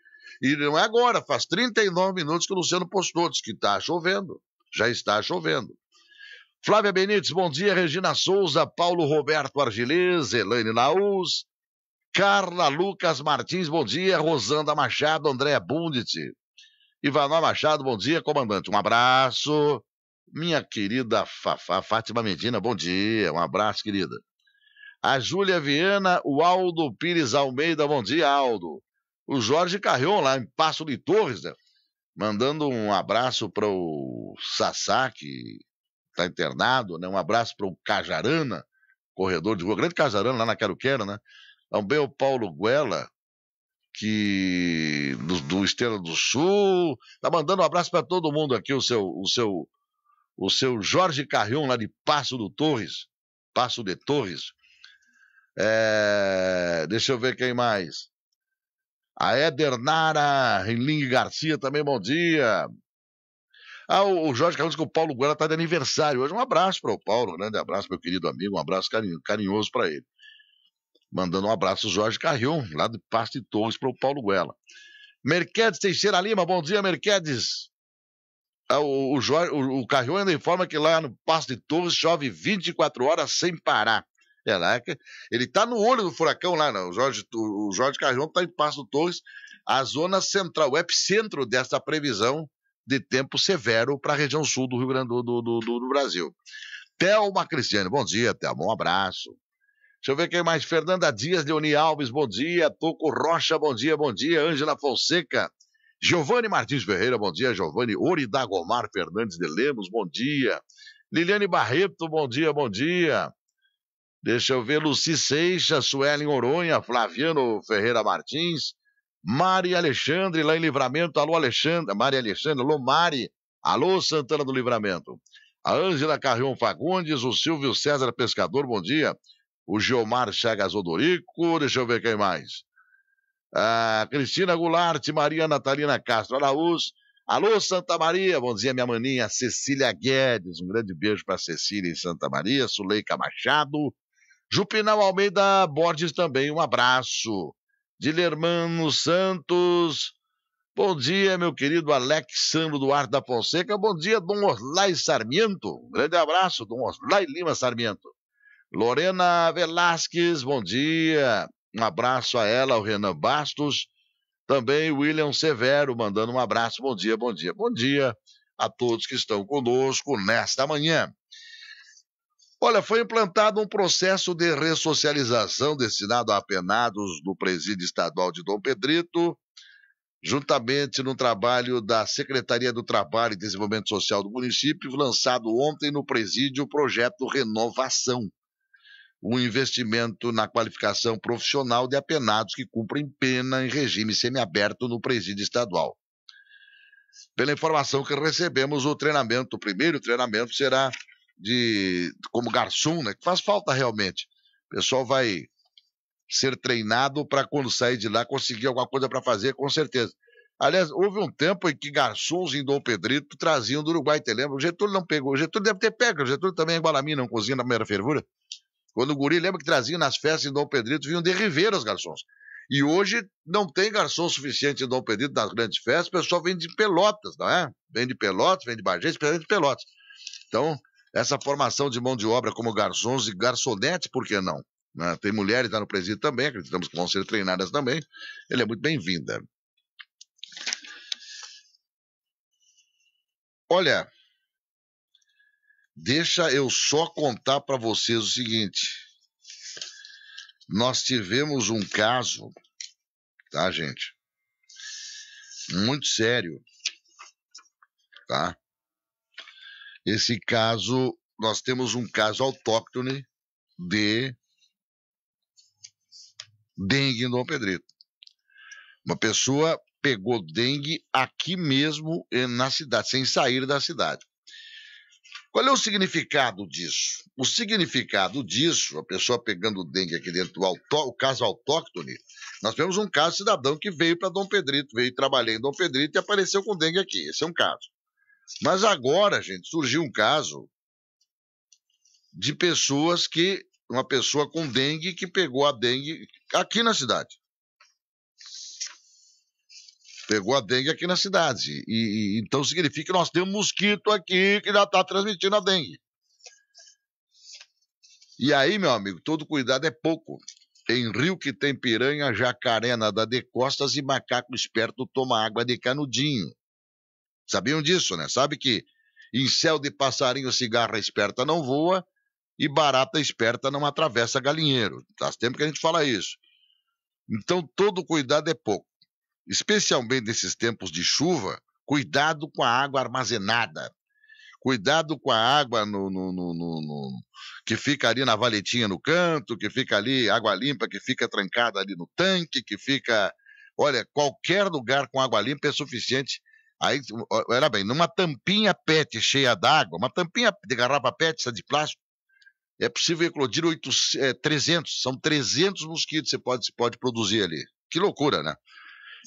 E não é agora, faz 39 minutos que o Luciano postou, disse que está chovendo. Já está chovendo. Flávia Benites, bom dia. Regina Souza, Paulo Roberto Argilês, Elaine Naus, Carla Lucas Martins, bom dia. Rosanda Machado, Andréa Bundit. Ivanó Machado, bom dia, comandante. Um abraço. Minha querida Fafá, Fátima Medina, bom dia. Um abraço, querida. A Júlia Viana, o Aldo Pires Almeida, bom dia, Aldo. O Jorge Carrion, lá em Passo de Torres, né? Mandando um abraço para o Sassá, que está internado, né? Um abraço para o Cajarana, corredor de rua. Grande Cajarana, lá na Quero Quero, né? Também o Paulo Guela, que do, do Estrela do Sul. Tá mandando um abraço para todo mundo aqui, o seu, o seu, o seu Jorge Carrion, lá de Passo do Torres. Passo de Torres. É, deixa eu ver quem mais. A Nara Ling Garcia também, bom dia. Ah, o Jorge Carlos que o Paulo Guela está de aniversário hoje. Um abraço para o Paulo, um grande abraço, meu querido amigo, um abraço carinho, carinhoso para ele. Mandando um abraço ao Jorge Carrion, lá de Pasto de Torres, para o Paulo Guela. Mercedes Teixeira Lima, bom dia, Mercedes. É, o, o, Jorge, o, o Carrion ainda informa que lá no Pasto de Torres chove 24 horas sem parar. É lá é que ele está no olho do furacão lá, não. Né? O Jorge, o Jorge Carrion está em Pasto de Torres, a zona central, o epicentro dessa previsão de tempo severo para a região sul do Rio Grande do, do, do, do Brasil. Thelma Cristiane, bom dia, Thelma, um abraço. Deixa eu ver quem mais. Fernanda Dias, Leoni Alves, bom dia. Toco Rocha, bom dia, bom dia. Ângela Fonseca. Giovanni Martins Ferreira, bom dia. Giovanni Oridagomar Fernandes de Lemos, bom dia. Liliane Barreto, bom dia, bom dia. Deixa eu ver, Luci Seixas, Suelen Oronha, Flaviano Ferreira Martins, Mari Alexandre, lá em Livramento. Alô, Alexandre, Mari Alexandre, alô, Mari. Alô, Santana do Livramento. A Ângela Carrion Fagundes, o Silvio César Pescador, bom dia o Gilmar Chagas Odorico, deixa eu ver quem mais. A Cristina Goulart, Maria Natalina Castro Araúz, Alô, Santa Maria, bom dia, minha maninha Cecília Guedes. Um grande beijo para Cecília em Santa Maria, Suleika Machado. Jupinal Almeida Borges também, um abraço. Dilermano Santos. Bom dia, meu querido Sandro Duarte da Fonseca. Bom dia, Dom Oslai Sarmiento. Um grande abraço, Dom Oslai Lima Sarmiento. Lorena Velasquez, bom dia. Um abraço a ela, ao Renan Bastos. Também William Severo, mandando um abraço. Bom dia, bom dia, bom dia a todos que estão conosco nesta manhã. Olha, foi implantado um processo de ressocialização destinado a apenados do Presídio Estadual de Dom Pedrito, juntamente no trabalho da Secretaria do Trabalho e Desenvolvimento Social do município, lançado ontem no presídio o projeto Renovação um investimento na qualificação profissional de apenados que cumprem pena em regime semiaberto no presídio estadual. Pela informação que recebemos, o treinamento, o primeiro treinamento será de como garçom, né, que faz falta realmente. O pessoal vai ser treinado para quando sair de lá conseguir alguma coisa para fazer, com certeza. Aliás, houve um tempo em que garçons em Dom Pedrito traziam do Uruguai, te lembra? O Getúlio não pegou. O Getúlio deve ter pego. O Getúlio também é mim, não cozinha na primeira fervura. Quando o guri lembra que traziam nas festas em Dom Pedrito, vinham de Ribeira os garçons. E hoje não tem garçom suficiente em Dom Pedrito nas grandes festas, o pessoal vem de Pelotas, não é? Vem de Pelotas, vem de Bagé, especialmente de Pelotas. Então, essa formação de mão de obra como garçons e garçonetes, por que não? Né? Tem mulheres lá no presídio também, acreditamos que vão ser treinadas também. Ele é muito bem-vinda. Olha, Deixa eu só contar para vocês o seguinte. Nós tivemos um caso, tá, gente? Muito sério, tá? Esse caso, nós temos um caso autóctone de dengue em Dom Pedrito. Uma pessoa pegou dengue aqui mesmo eh, na cidade, sem sair da cidade. Qual é o significado disso? O significado disso, a pessoa pegando o dengue aqui dentro, do auto, o caso autóctone, nós temos um caso cidadão que veio para Dom Pedrito, veio trabalhar em Dom Pedrito e apareceu com dengue aqui. Esse é um caso. Mas agora, gente, surgiu um caso de pessoas que. Uma pessoa com dengue que pegou a dengue aqui na cidade pegou a dengue aqui na cidade. E, e, então significa que nós temos mosquito aqui que já está transmitindo a dengue. E aí, meu amigo, todo cuidado é pouco. Em rio que tem piranha, jacaré nada de costas e macaco esperto toma água de canudinho. Sabiam disso, né? Sabe que em céu de passarinho, cigarra esperta não voa e barata esperta não atravessa galinheiro. Faz tempo que a gente fala isso. Então, todo cuidado é pouco especialmente nesses tempos de chuva, cuidado com a água armazenada. Cuidado com a água no, no, no, que fica ali na valetinha no canto, que fica ali, água limpa que fica trancada ali no tanque, que fica. Olha, qualquer lugar com água limpa é suficiente. Aí, era bem, numa tampinha PET cheia d'água, uma tampinha de garrafa PET, de plástico, é possível eclodir 800, é, 300, são 300 mosquitos que você pode, você pode produzir ali. Que loucura, né?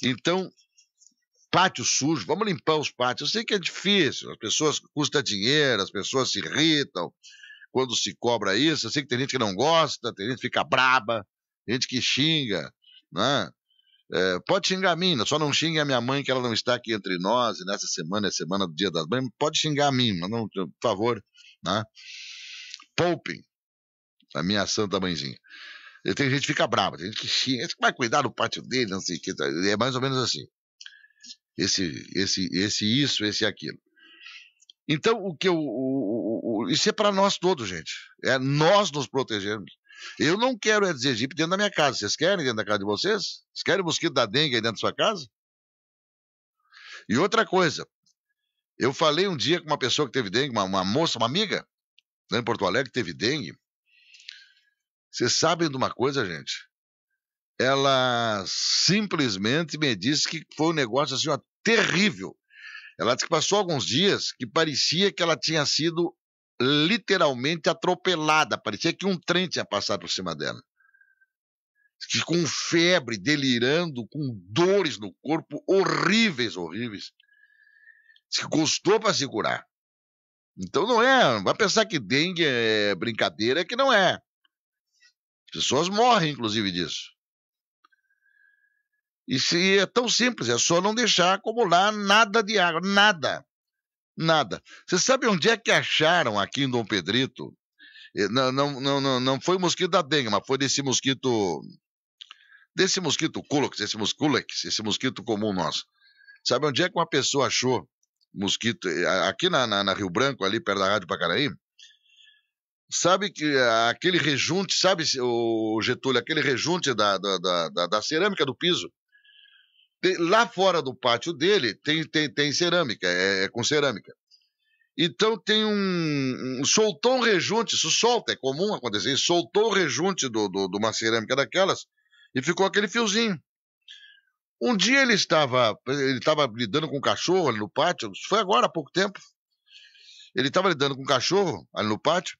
Então, pátio sujo, vamos limpar os pátios. Eu sei que é difícil, as pessoas custa dinheiro, as pessoas se irritam quando se cobra isso. Eu sei que tem gente que não gosta, tem gente que fica braba, tem gente que xinga, né? É, pode xingar a mim, né? só não xingue a minha mãe, que ela não está aqui entre nós, e nessa semana é semana do Dia das Mães. Pode xingar a mim, mas não, por favor, né? Poupem a minha santa mãezinha. Tem gente que fica brava, tem gente que xinga, vai cuidar do pátio dele, não sei o que. Tá, é mais ou menos assim. Esse, esse, esse isso, esse aquilo. Então, o que eu. O, o, o, isso é para nós todos, gente. É nós nos protegermos. Eu não quero é aegypti dentro da minha casa. Vocês querem dentro da casa de vocês? Vocês querem o mosquito da dengue aí dentro da sua casa? E outra coisa, eu falei um dia com uma pessoa que teve dengue, uma, uma moça, uma amiga, lá né, em Porto Alegre, que teve dengue. Vocês sabem de uma coisa, gente? Ela simplesmente me disse que foi um negócio assim, ó, terrível. Ela disse que passou alguns dias que parecia que ela tinha sido literalmente atropelada, parecia que um trem tinha passado por cima dela. Que com febre, delirando, com dores no corpo horríveis, horríveis. se que custou para se curar. Então não é, vai pensar que dengue é brincadeira, que não é. Pessoas morrem, inclusive, disso. E se é tão simples, é só não deixar acumular nada de água, nada. Nada. Você sabe onde é que acharam aqui em Dom Pedrito? Não, não, não, não, não foi o mosquito da dengue, mas foi desse mosquito. Desse mosquito culex, esse mosculex, esse mosquito comum nosso. Sabe onde é que uma pessoa achou mosquito? Aqui na, na, na Rio Branco, ali perto da Rádio Pacaraí, sabe que eh, aquele rejunte, sabe, o Getúlio, aquele rejunte da, da, da, da cerâmica do piso. Tem, lá fora do pátio dele tem, tem, tem cerâmica, é, é com cerâmica. Então tem um, um. Soltou um rejunte, isso solta, é comum acontecer. Soltou o rejunte de do, do, do uma cerâmica daquelas e ficou aquele fiozinho. Um dia ele estava, ele estava lidando com um cachorro ali no pátio, foi agora há pouco tempo. Ele estava lidando com um cachorro ali no pátio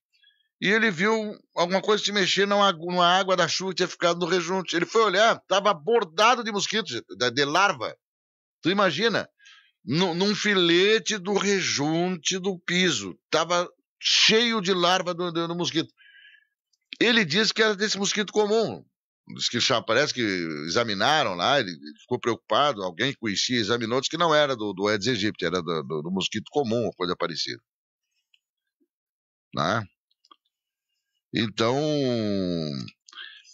e ele viu alguma coisa se mexer numa, água da chuva que tinha ficado no rejunte. Ele foi olhar, estava bordado de mosquitos, de, larva. Tu imagina, num, filete do rejunte do piso, estava cheio de larva do, do, do, mosquito. Ele disse que era desse mosquito comum. Diz que parece que examinaram lá, ele ficou preocupado, alguém que conhecia examinou, disse que não era do, do Aedes aegypti, era do, do, do mosquito comum, coisa parecida. Né? Então,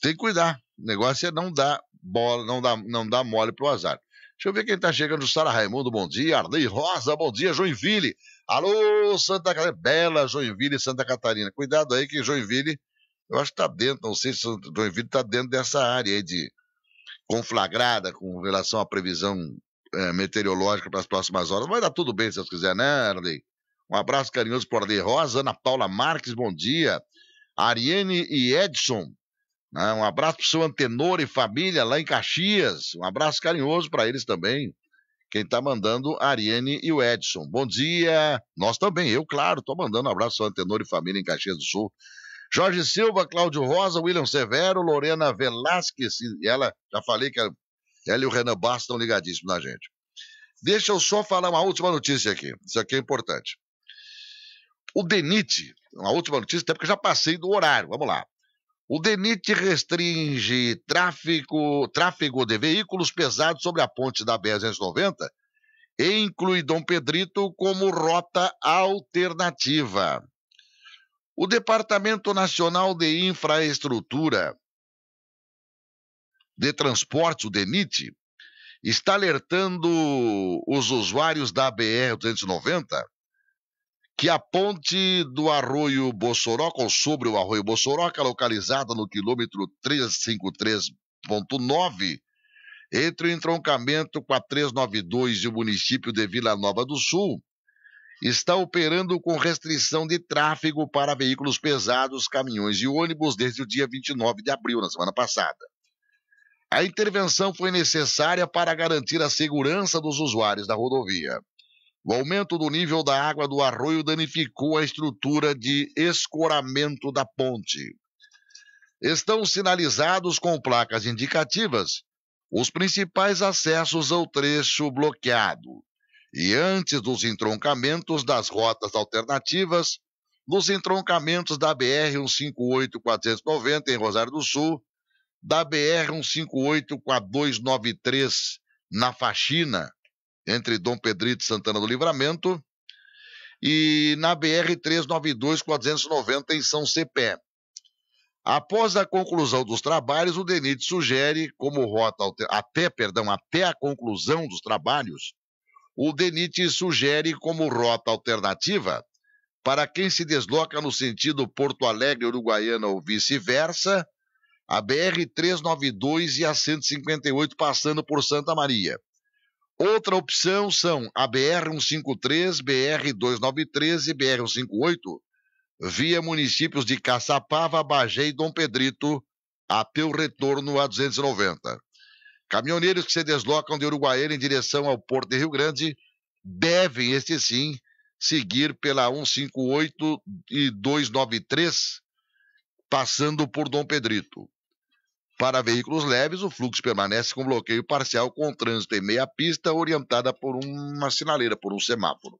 tem que cuidar. O negócio é não dar bola, não dar, não dar mole pro azar. Deixa eu ver quem está chegando. Sara Raimundo, bom dia. Arley Rosa, bom dia. Joinville. Alô, Santa Catarina. Bela Joinville, Santa Catarina. Cuidado aí que Joinville, eu acho que está dentro, não sei se Joinville está dentro dessa área aí de conflagrada com relação à previsão é, meteorológica para as próximas horas. Vai dar tudo bem se Deus quiser, né, Arley? Um abraço carinhoso por Arley Rosa. Ana Paula Marques, bom dia. Ariane e Edson. Né? Um abraço para o seu Antenor e família lá em Caxias. Um abraço carinhoso para eles também. Quem está mandando, Ariane e o Edson. Bom dia. Nós também, eu, claro, estou mandando um abraço ao Antenor e família em Caxias do Sul. Jorge Silva, Cláudio Rosa, William Severo, Lorena Velasquez, ela, já falei que ela e o Renan Bastos estão ligadíssimos na gente. Deixa eu só falar uma última notícia aqui, isso aqui é importante. O DENIT, uma última notícia, até porque já passei do horário. Vamos lá. O DENIT restringe tráfego, tráfego de veículos pesados sobre a ponte da br 290 e inclui Dom Pedrito como rota alternativa. O Departamento Nacional de Infraestrutura de Transportes, o DENIT, está alertando os usuários da BR-290 que a ponte do Arroio Bossoroca, ou sobre o Arroio Bossoroca, localizada no quilômetro 353.9, entre o entroncamento com a 392 e o município de Vila Nova do Sul, está operando com restrição de tráfego para veículos pesados, caminhões e ônibus desde o dia 29 de abril, na semana passada. A intervenção foi necessária para garantir a segurança dos usuários da rodovia. O aumento do nível da água do arroio danificou a estrutura de escoramento da ponte. Estão sinalizados com placas indicativas os principais acessos ao trecho bloqueado e antes dos entroncamentos das rotas alternativas, nos entroncamentos da BR 158-490 em Rosário do Sul, da BR 158 com a 293 na Faxina entre Dom Pedrito e Santana do Livramento, e na BR-392-490 em São Cepé. Após a conclusão dos trabalhos, o DENIT sugere como rota até, perdão, até a conclusão dos trabalhos, o DENIT sugere como rota alternativa para quem se desloca no sentido Porto Alegre, Uruguaiana ou vice-versa, a BR 392 e a 158 passando por Santa Maria. Outra opção são a BR-153, BR-293 e BR-158, via municípios de Caçapava, Bagé e Dom Pedrito, até o retorno a 290. Caminhoneiros que se deslocam de Uruguaiana em direção ao Porto de Rio Grande devem, este sim, seguir pela 158 e 293, passando por Dom Pedrito. Para veículos leves, o fluxo permanece com bloqueio parcial com trânsito em meia pista orientada por uma sinaleira, por um semáforo.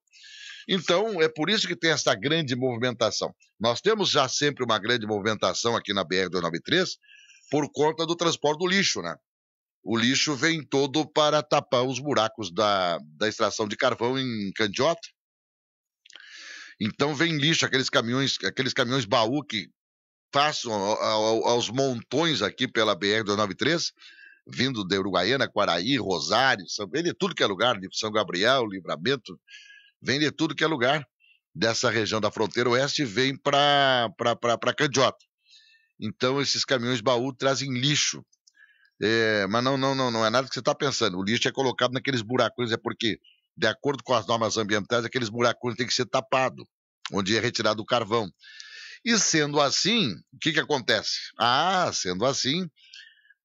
Então, é por isso que tem essa grande movimentação. Nós temos já sempre uma grande movimentação aqui na BR-293 por conta do transporte do lixo, né? O lixo vem todo para tapar os buracos da, da extração de carvão em Candiota. Então vem lixo, aqueles caminhões, aqueles caminhões baú que passam aos montões aqui pela BR-293, vindo de Uruguaiana, Quaraí, Rosário, São... vem de tudo que é lugar, de São Gabriel, Livramento, vem de tudo que é lugar dessa região da fronteira oeste vem para Candiota. Então, esses caminhões baú trazem lixo. É, mas não, não, não, não é nada que você está pensando. O lixo é colocado naqueles buracões, é porque, de acordo com as normas ambientais, aqueles buracões têm que ser tapados, onde é retirado o carvão. E sendo assim, o que, que acontece? Ah, sendo assim,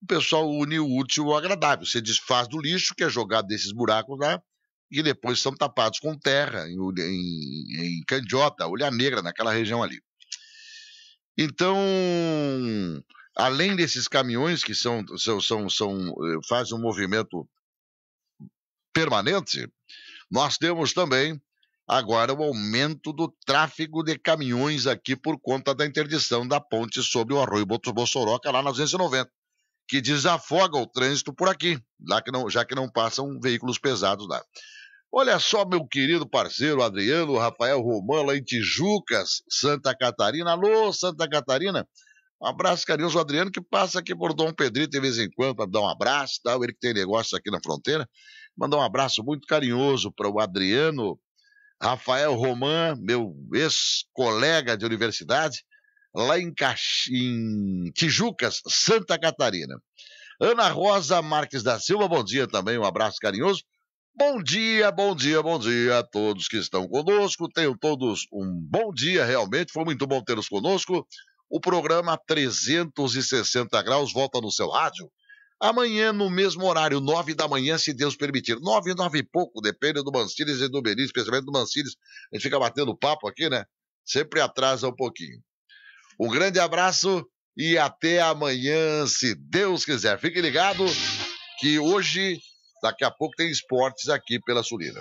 o pessoal une o útil ao agradável. Você desfaz do lixo que é jogado desses buracos lá, e depois são tapados com terra, em, em, em candiota, olha negra, naquela região ali. Então, além desses caminhões que são, são, são, são eh, fazem um movimento permanente, nós temos também agora o aumento do tráfego de caminhões aqui por conta da interdição da ponte sobre o Arroio Bossoroca, lá na 290, que desafoga o trânsito por aqui, lá que não, já que não passam veículos pesados lá. Olha só, meu querido parceiro Adriano Rafael Romano, lá em Tijucas, Santa Catarina. Alô, Santa Catarina! Um abraço carinhoso ao Adriano, que passa aqui por Dom Pedrito de vez em quando para dar um abraço, tal. Tá? ele que tem negócio aqui na fronteira. Mandar um abraço muito carinhoso para o Adriano Rafael Roman, meu ex-colega de universidade, lá em, Cax... em Tijucas, Santa Catarina. Ana Rosa Marques da Silva, bom dia também, um abraço carinhoso. Bom dia, bom dia, bom dia a todos que estão conosco. Tenham todos um bom dia, realmente. Foi muito bom tê-los conosco. O programa 360 Graus volta no seu rádio Amanhã, no mesmo horário, nove da manhã, se Deus permitir. Nove, nove e pouco, depende do Mancires e do Benício, especialmente do Mancires. A gente fica batendo papo aqui, né? Sempre atrasa um pouquinho. Um grande abraço e até amanhã, se Deus quiser. Fique ligado que hoje, daqui a pouco, tem esportes aqui pela Sulina.